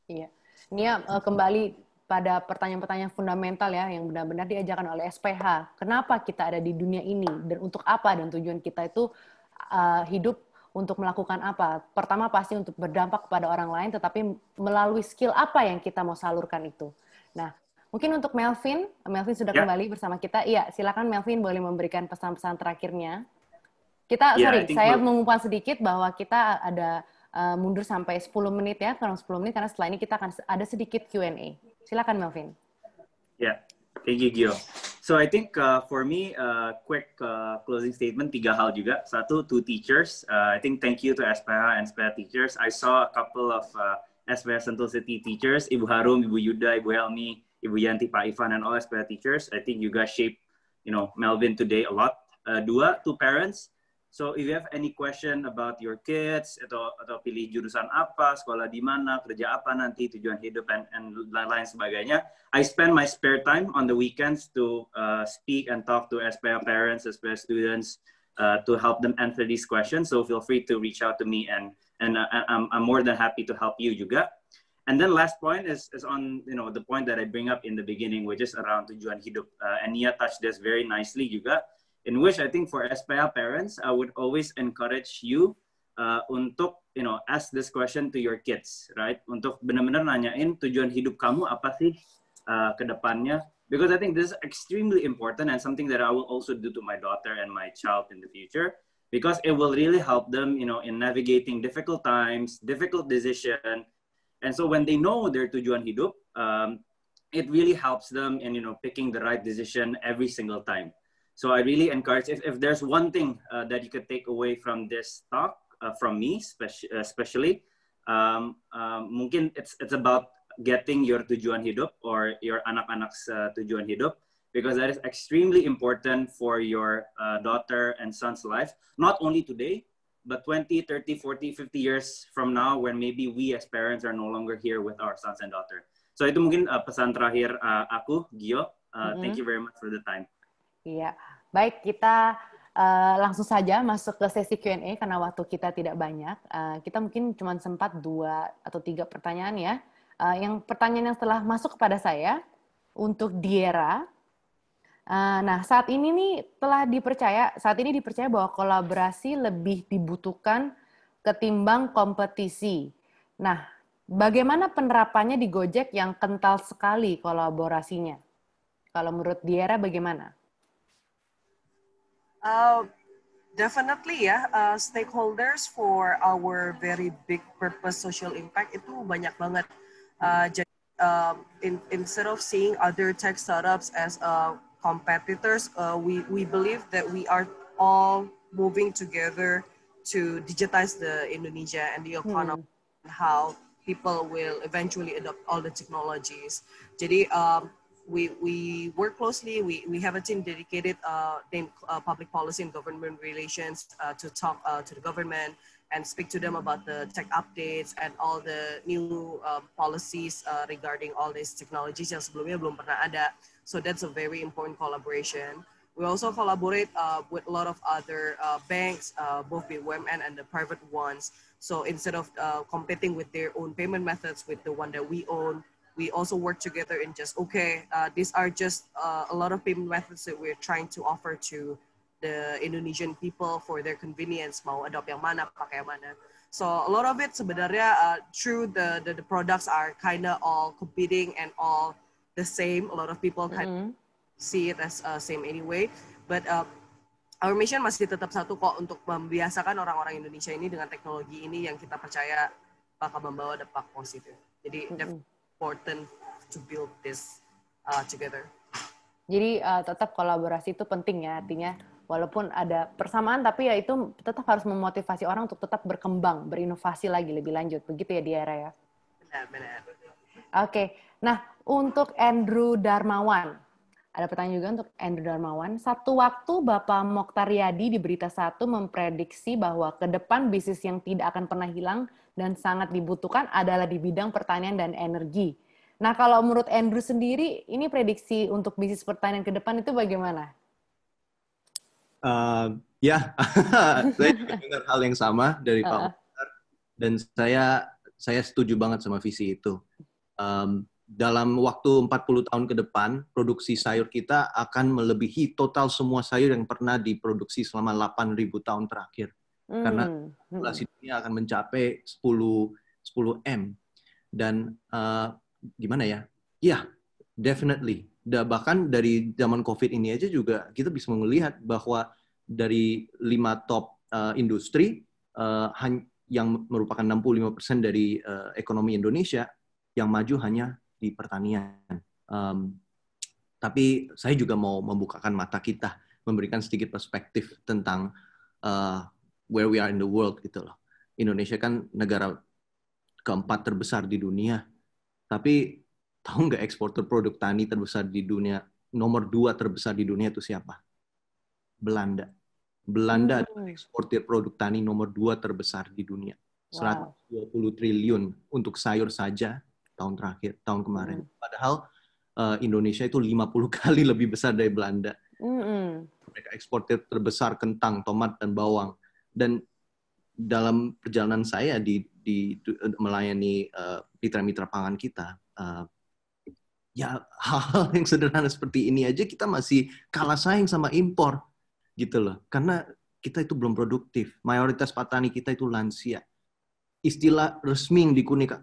Iya. Nia uh, kembali pada pertanyaan-pertanyaan fundamental ya yang benar-benar diajarkan oleh SPH. Kenapa kita ada di dunia ini dan untuk apa dan tujuan kita itu uh, hidup untuk melakukan apa? Pertama pasti untuk berdampak kepada orang lain, tetapi melalui skill apa yang kita mau salurkan itu. Nah, mungkin untuk Melvin, Melvin sudah ya. kembali bersama kita. Iya, silakan Melvin boleh memberikan pesan-pesan terakhirnya. Kita, ya, sorry, saya we'll... mengumpan sedikit bahwa kita ada uh, mundur sampai 10 menit ya, kurang 10 menit, karena setelah ini kita akan ada sedikit Q&A. Silakan Melvin. Ya, thank you Gio. So I think uh, for me, uh, quick uh, closing statement, tiga hal juga. Satu, to teachers. Uh, I think thank you to SPH and SPH teachers. I saw a couple of uh, SPH Sentul City teachers, Ibu Harum, Ibu Yuda, Ibu Helmi, Ibu Yanti, Pak Ivan, and all SPH teachers. I think you guys shaped, you know, Melvin today a lot. Uh, dua, to parents. So if you have any question about your kids atau atau pilih jurusan apa, sekolah di mana, kerja apa nanti, tujuan hidup and, and lain-lain sebagainya, I spend my spare time on the weekends to uh, speak and talk to SPA parents, SPA students uh, to help them answer these questions. So feel free to reach out to me and and uh, I'm, um, I'm more than happy to help you juga. And then last point is, is on you know the point that I bring up in the beginning, which is around tujuan hidup. Uh, and Nia touched this very nicely juga in which I think for SPL parents, I would always encourage you uh, untuk you know ask this question to your kids, right? Untuk benar-benar nanyain tujuan hidup kamu apa sih uh, kedepannya? Because I think this is extremely important and something that I will also do to my daughter and my child in the future because it will really help them, you know, in navigating difficult times, difficult decision. And so when they know their tujuan hidup, um, it really helps them in, you know, picking the right decision every single time. So I really encourage, if, if there's one thing uh, that you could take away from this talk, uh, from me speci uh, especially, um, um, mungkin it's, it's about getting your tujuan hidup or your anak-anak's uh, tujuan hidup because that is extremely important for your uh, daughter and son's life, not only today, but 20, 30, 40, 50 years from now when maybe we as parents are no longer here with our sons and daughter. So itu mungkin uh, pesan terakhir uh, aku, Gio. Uh, mm -hmm. Thank mm-hmm. you very much for the time. Iya, baik kita uh, langsung saja masuk ke sesi Q&A karena waktu kita tidak banyak. Uh, kita mungkin cuma sempat dua atau tiga pertanyaan ya. Uh, yang pertanyaan yang telah masuk kepada saya untuk Diera. nah, saat ini nih telah dipercaya, saat ini dipercaya bahwa kolaborasi lebih dibutuhkan ketimbang kompetisi. Nah, bagaimana penerapannya di Gojek yang kental sekali kolaborasinya? Kalau menurut Diera bagaimana? Uh, Definitely ya, uh, stakeholders for our very big purpose social impact itu banyak banget. Uh, jadi uh, in, instead of seeing other tech startups as uh, competitors, uh, we we believe that we are all moving together to digitize the Indonesia and the economy hmm. and how people will eventually adopt all the technologies. Jadi um, we, we work closely. We, we have a team dedicated uh, named uh, Public Policy and Government Relations uh, to talk uh, to the government and speak to them about the tech updates and all the new uh, policies uh, regarding all these technologies yang sebelumnya belum pernah ada. So that's a very important collaboration. We also collaborate uh, with a lot of other banks, both BUMN and the private ones. So instead of competing with their own payment methods with the one that we own, we also work together in just okay uh, these are just uh, a lot of payment methods that we're trying to offer to the Indonesian people for their convenience mau adopt yang mana pakai yang mana so a lot of it sebenarnya uh, true the, the the products are kinda all competing and all the same a lot of people kind mm -hmm. see it as uh, same anyway but uh, Our mission masih tetap satu kok untuk membiasakan orang-orang Indonesia ini dengan teknologi ini yang kita percaya bakal membawa dampak positif. Jadi mm -hmm important to build this uh, together. Jadi uh, tetap kolaborasi itu penting ya artinya walaupun ada persamaan tapi ya itu tetap harus memotivasi orang untuk tetap berkembang, berinovasi lagi lebih lanjut. Begitu ya Diara ya. Benar, benar. Oke. Okay. Nah, untuk Andrew Darmawan. Ada pertanyaan juga untuk Andrew Darmawan. Satu waktu Bapak Mokhtar Yadi di Berita Satu memprediksi bahwa ke depan bisnis yang tidak akan pernah hilang dan sangat dibutuhkan adalah di bidang pertanian dan energi. Nah, kalau menurut Andrew sendiri, ini prediksi untuk bisnis pertanian ke depan itu bagaimana? Uh, ya, saya dengar hal yang sama dari Pak Umar, dan saya saya setuju banget sama visi itu. Um, dalam waktu 40 tahun ke depan, produksi sayur kita akan melebihi total semua sayur yang pernah diproduksi selama 8.000 tahun terakhir hmm. karena populasi dunia akan mencapai 10 10 m dan uh, gimana ya? ya yeah, definitely. Da, bahkan dari zaman COVID ini aja juga kita bisa melihat bahwa dari lima top uh, industri uh, yang merupakan 65% dari uh, ekonomi Indonesia yang maju hanya di pertanian. Um, tapi saya juga mau membukakan mata kita, memberikan sedikit perspektif tentang uh, where we are in the world gitu loh. Indonesia kan negara keempat terbesar di dunia. Tapi tahu nggak eksporter produk tani terbesar di dunia, nomor dua terbesar di dunia itu siapa? Belanda. Belanda hmm. adalah eksportir produk tani nomor dua terbesar di dunia. Wow. 120 triliun untuk sayur saja tahun terakhir, tahun kemarin. Mm. Padahal uh, Indonesia itu 50 kali lebih besar dari Belanda. Mm Mereka eksportir terbesar kentang, tomat, dan bawang dan dalam perjalanan saya di, di eh, melayani mitra eh, mitra-mitra pangan kita uh, ya hal-hal yang sederhana seperti ini aja kita masih kalah saing sama impor gitu loh karena kita itu belum produktif mayoritas petani kita itu lansia istilah resmi yang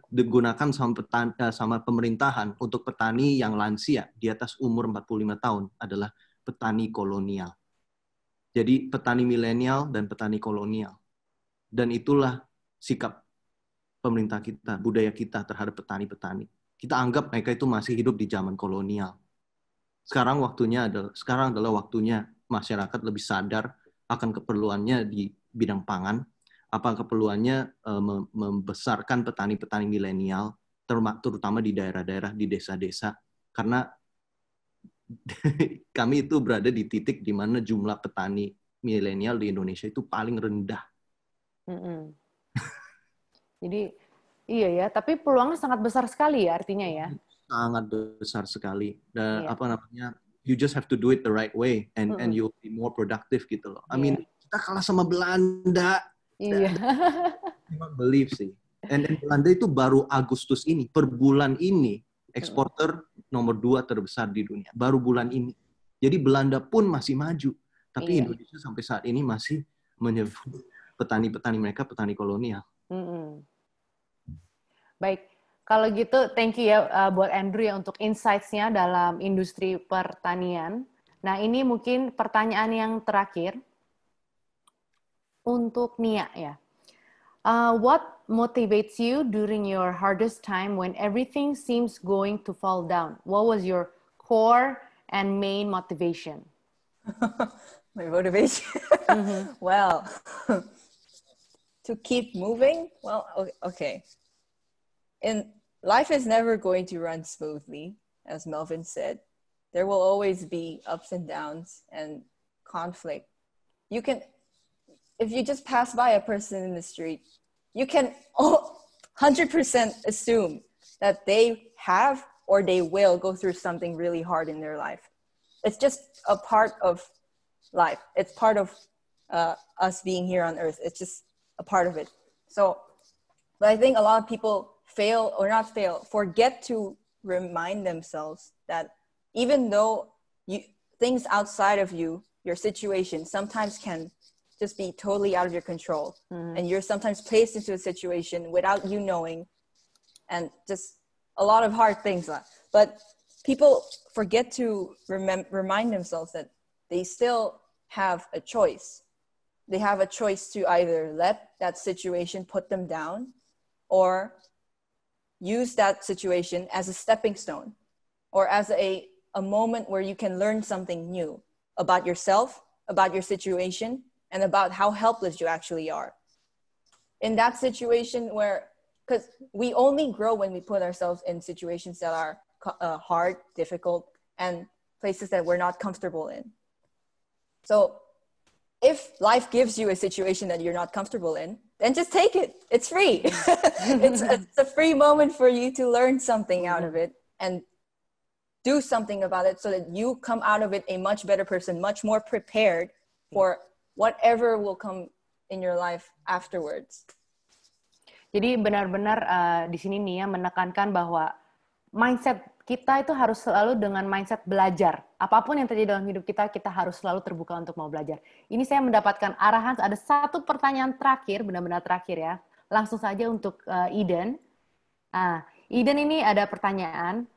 digunakan sama, petani, sama pemerintahan untuk petani yang lansia di atas umur 45 tahun adalah petani kolonial jadi petani milenial dan petani kolonial. Dan itulah sikap pemerintah kita, budaya kita terhadap petani-petani. Kita anggap mereka itu masih hidup di zaman kolonial. Sekarang waktunya adalah sekarang adalah waktunya masyarakat lebih sadar akan keperluannya di bidang pangan, apa keperluannya eh, membesarkan petani-petani milenial terutama di daerah-daerah di desa-desa karena kami itu berada di titik di mana jumlah petani milenial di Indonesia itu paling rendah. Mm -hmm. Jadi iya ya, tapi peluangnya sangat besar sekali ya artinya ya. Sangat besar sekali. Dan yeah. apa namanya? You just have to do it the right way and mm -hmm. and you'll be more productive gitu loh. I yeah. mean, iya. kita kalah sama Belanda. Iya. Yeah. believe sih. And, and Belanda itu baru Agustus ini, per bulan ini eksporter nomor dua terbesar di dunia baru bulan ini. Jadi Belanda pun masih maju, tapi iya. Indonesia sampai saat ini masih menyebut petani-petani mereka petani kolonial. Mm -hmm. Baik, kalau gitu thank you ya uh, buat Andrew ya untuk insights-nya dalam industri pertanian. Nah ini mungkin pertanyaan yang terakhir untuk Nia ya. Uh, what motivates you during your hardest time when everything seems going to fall down? What was your core and main motivation? My motivation? mm -hmm. well, to keep moving. Well, okay. And life is never going to run smoothly, as Melvin said. There will always be ups and downs and conflict. You can if you just pass by a person in the street, you can 100% assume that they have or they will go through something really hard in their life. It's just a part of life. It's part of uh, us being here on earth. It's just a part of it. So, but I think a lot of people fail or not fail, forget to remind themselves that even though you, things outside of you, your situation sometimes can just be totally out of your control mm-hmm. and you're sometimes placed into a situation without you knowing and just a lot of hard things but people forget to remind themselves that they still have a choice they have a choice to either let that situation put them down or use that situation as a stepping stone or as a, a moment where you can learn something new about yourself about your situation and about how helpless you actually are. In that situation where, because we only grow when we put ourselves in situations that are uh, hard, difficult, and places that we're not comfortable in. So if life gives you a situation that you're not comfortable in, then just take it. It's free. it's, it's, a, free moment for you to learn something out of it and do something about it so that you come out of it a much better person, much more prepared for whatever will come in your life afterwards. Jadi benar-benar uh, di sini nih Nia menekankan bahwa mindset kita itu harus selalu dengan mindset belajar. Apapun yang terjadi dalam hidup kita, kita harus selalu terbuka untuk mau belajar. Ini saya mendapatkan arahan, ada satu pertanyaan terakhir, benar-benar terakhir ya. Langsung saja untuk uh, Eden. Nah, Eden ini ada pertanyaan,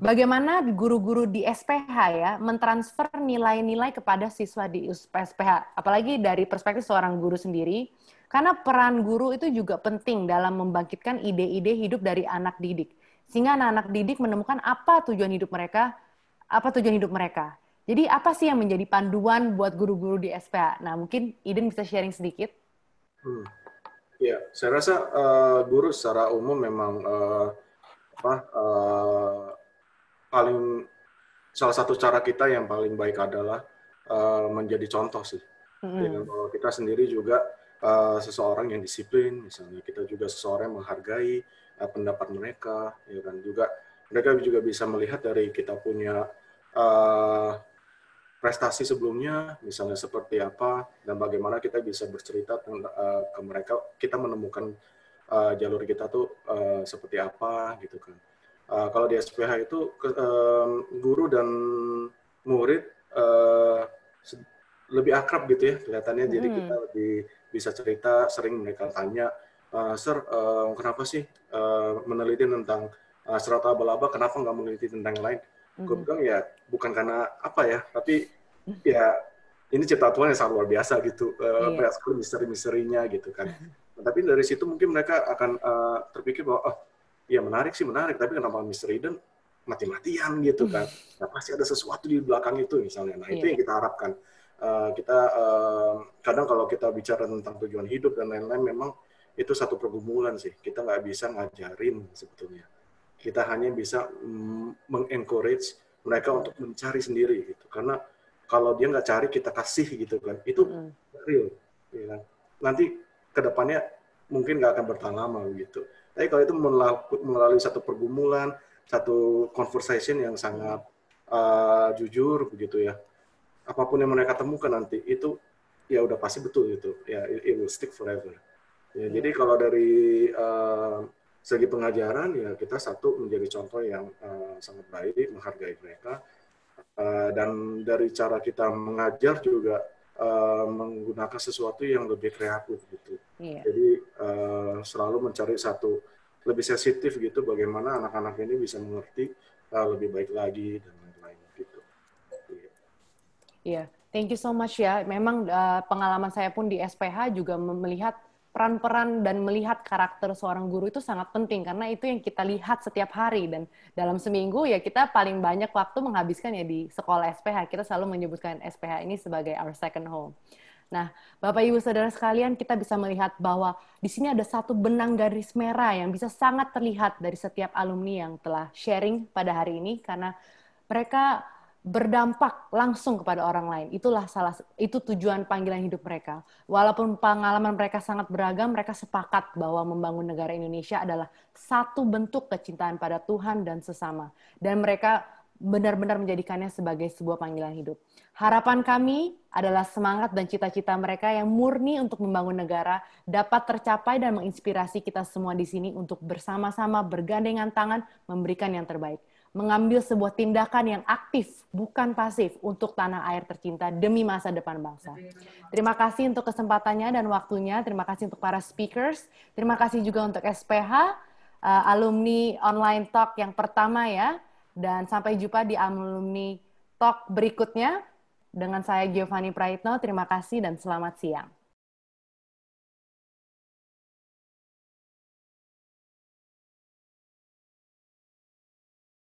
Bagaimana guru-guru di SPH ya mentransfer nilai-nilai kepada siswa di SPH, apalagi dari perspektif seorang guru sendiri, karena peran guru itu juga penting dalam membangkitkan ide-ide hidup dari anak didik, sehingga anak-anak didik menemukan apa tujuan hidup mereka, apa tujuan hidup mereka. Jadi apa sih yang menjadi panduan buat guru-guru di SPH? Nah mungkin Iden bisa sharing sedikit. Hmm. Ya, saya rasa uh, guru secara umum memang uh, apa uh, paling salah satu cara kita yang paling baik adalah uh, menjadi contoh sih. Mm-hmm. Dengan kita sendiri juga uh, seseorang yang disiplin, misalnya kita juga seseorang yang menghargai uh, pendapat mereka, ya kan juga mereka juga bisa melihat dari kita punya uh, prestasi sebelumnya, misalnya seperti apa dan bagaimana kita bisa bercerita uh, ke mereka, kita menemukan uh, jalur kita tuh uh, seperti apa gitu kan. Uh, kalau di SPH itu um, guru dan murid uh, lebih akrab gitu ya kelihatannya, hmm. jadi kita lebih bisa cerita, sering mereka tanya, uh, Sir, uh, kenapa sih uh, meneliti tentang uh, serata abal-abal, kenapa nggak meneliti tentang yang lain? Hmm. Gue bilang ya bukan karena apa ya, tapi hmm. ya ini cerita Tuhan yang sangat luar biasa gitu, uh, yeah. sekali misteri-misterinya gitu kan. Nah, tapi dari situ mungkin mereka akan uh, terpikir bahwa oh, ya menarik sih menarik, tapi kenapa Mr. Eden mati-matian gitu hmm. kan? Nah, pasti ada sesuatu di belakang itu misalnya. Nah, yeah. itu iya. yang kita harapkan. Uh, kita uh, kadang kalau kita bicara tentang tujuan hidup dan lain-lain memang itu satu pergumulan sih. Kita nggak bisa ngajarin sebetulnya. Kita hanya bisa mm, mengencourage mereka untuk mencari sendiri gitu. Karena kalau dia nggak cari kita kasih gitu kan. Itu mm. real. Ya. Kan? Nanti kedepannya mungkin nggak akan bertahan lama gitu tapi kalau itu melalui satu pergumulan, satu conversation yang sangat uh, jujur begitu ya. Apapun yang mereka temukan nanti itu ya udah pasti betul itu, Ya it, it will stick forever. Ya, hmm. Jadi kalau dari uh, segi pengajaran ya kita satu menjadi contoh yang uh, sangat baik, menghargai mereka. Uh, dan dari cara kita mengajar juga uh, menggunakan sesuatu yang lebih kreatif gitu. Iya. Jadi uh, selalu mencari satu lebih sensitif gitu bagaimana anak-anak ini bisa mengerti uh, lebih baik lagi dan lain-lain gitu. Iya. Yeah. Thank you so much ya. Memang uh, pengalaman saya pun di SPH juga melihat peran-peran dan melihat karakter seorang guru itu sangat penting karena itu yang kita lihat setiap hari dan dalam seminggu ya kita paling banyak waktu menghabiskan ya di sekolah SPH. Kita selalu menyebutkan SPH ini sebagai our second home. Nah, Bapak Ibu Saudara sekalian, kita bisa melihat bahwa di sini ada satu benang garis merah yang bisa sangat terlihat dari setiap alumni yang telah sharing pada hari ini karena mereka berdampak langsung kepada orang lain. Itulah salah itu tujuan panggilan hidup mereka. Walaupun pengalaman mereka sangat beragam, mereka sepakat bahwa membangun negara Indonesia adalah satu bentuk kecintaan pada Tuhan dan sesama. Dan mereka benar-benar menjadikannya sebagai sebuah panggilan hidup. Harapan kami adalah semangat dan cita-cita mereka yang murni untuk membangun negara dapat tercapai dan menginspirasi kita semua di sini untuk bersama-sama bergandengan tangan memberikan yang terbaik mengambil sebuah tindakan yang aktif, bukan pasif, untuk tanah air tercinta demi masa depan bangsa. Terima kasih untuk kesempatannya dan waktunya. Terima kasih untuk para speakers. Terima kasih juga untuk SPH, uh, eh, alumni online talk yang pertama ya. Dan sampai jumpa di alumni talk berikutnya. Dengan saya Giovanni Praitno, terima kasih dan selamat siang.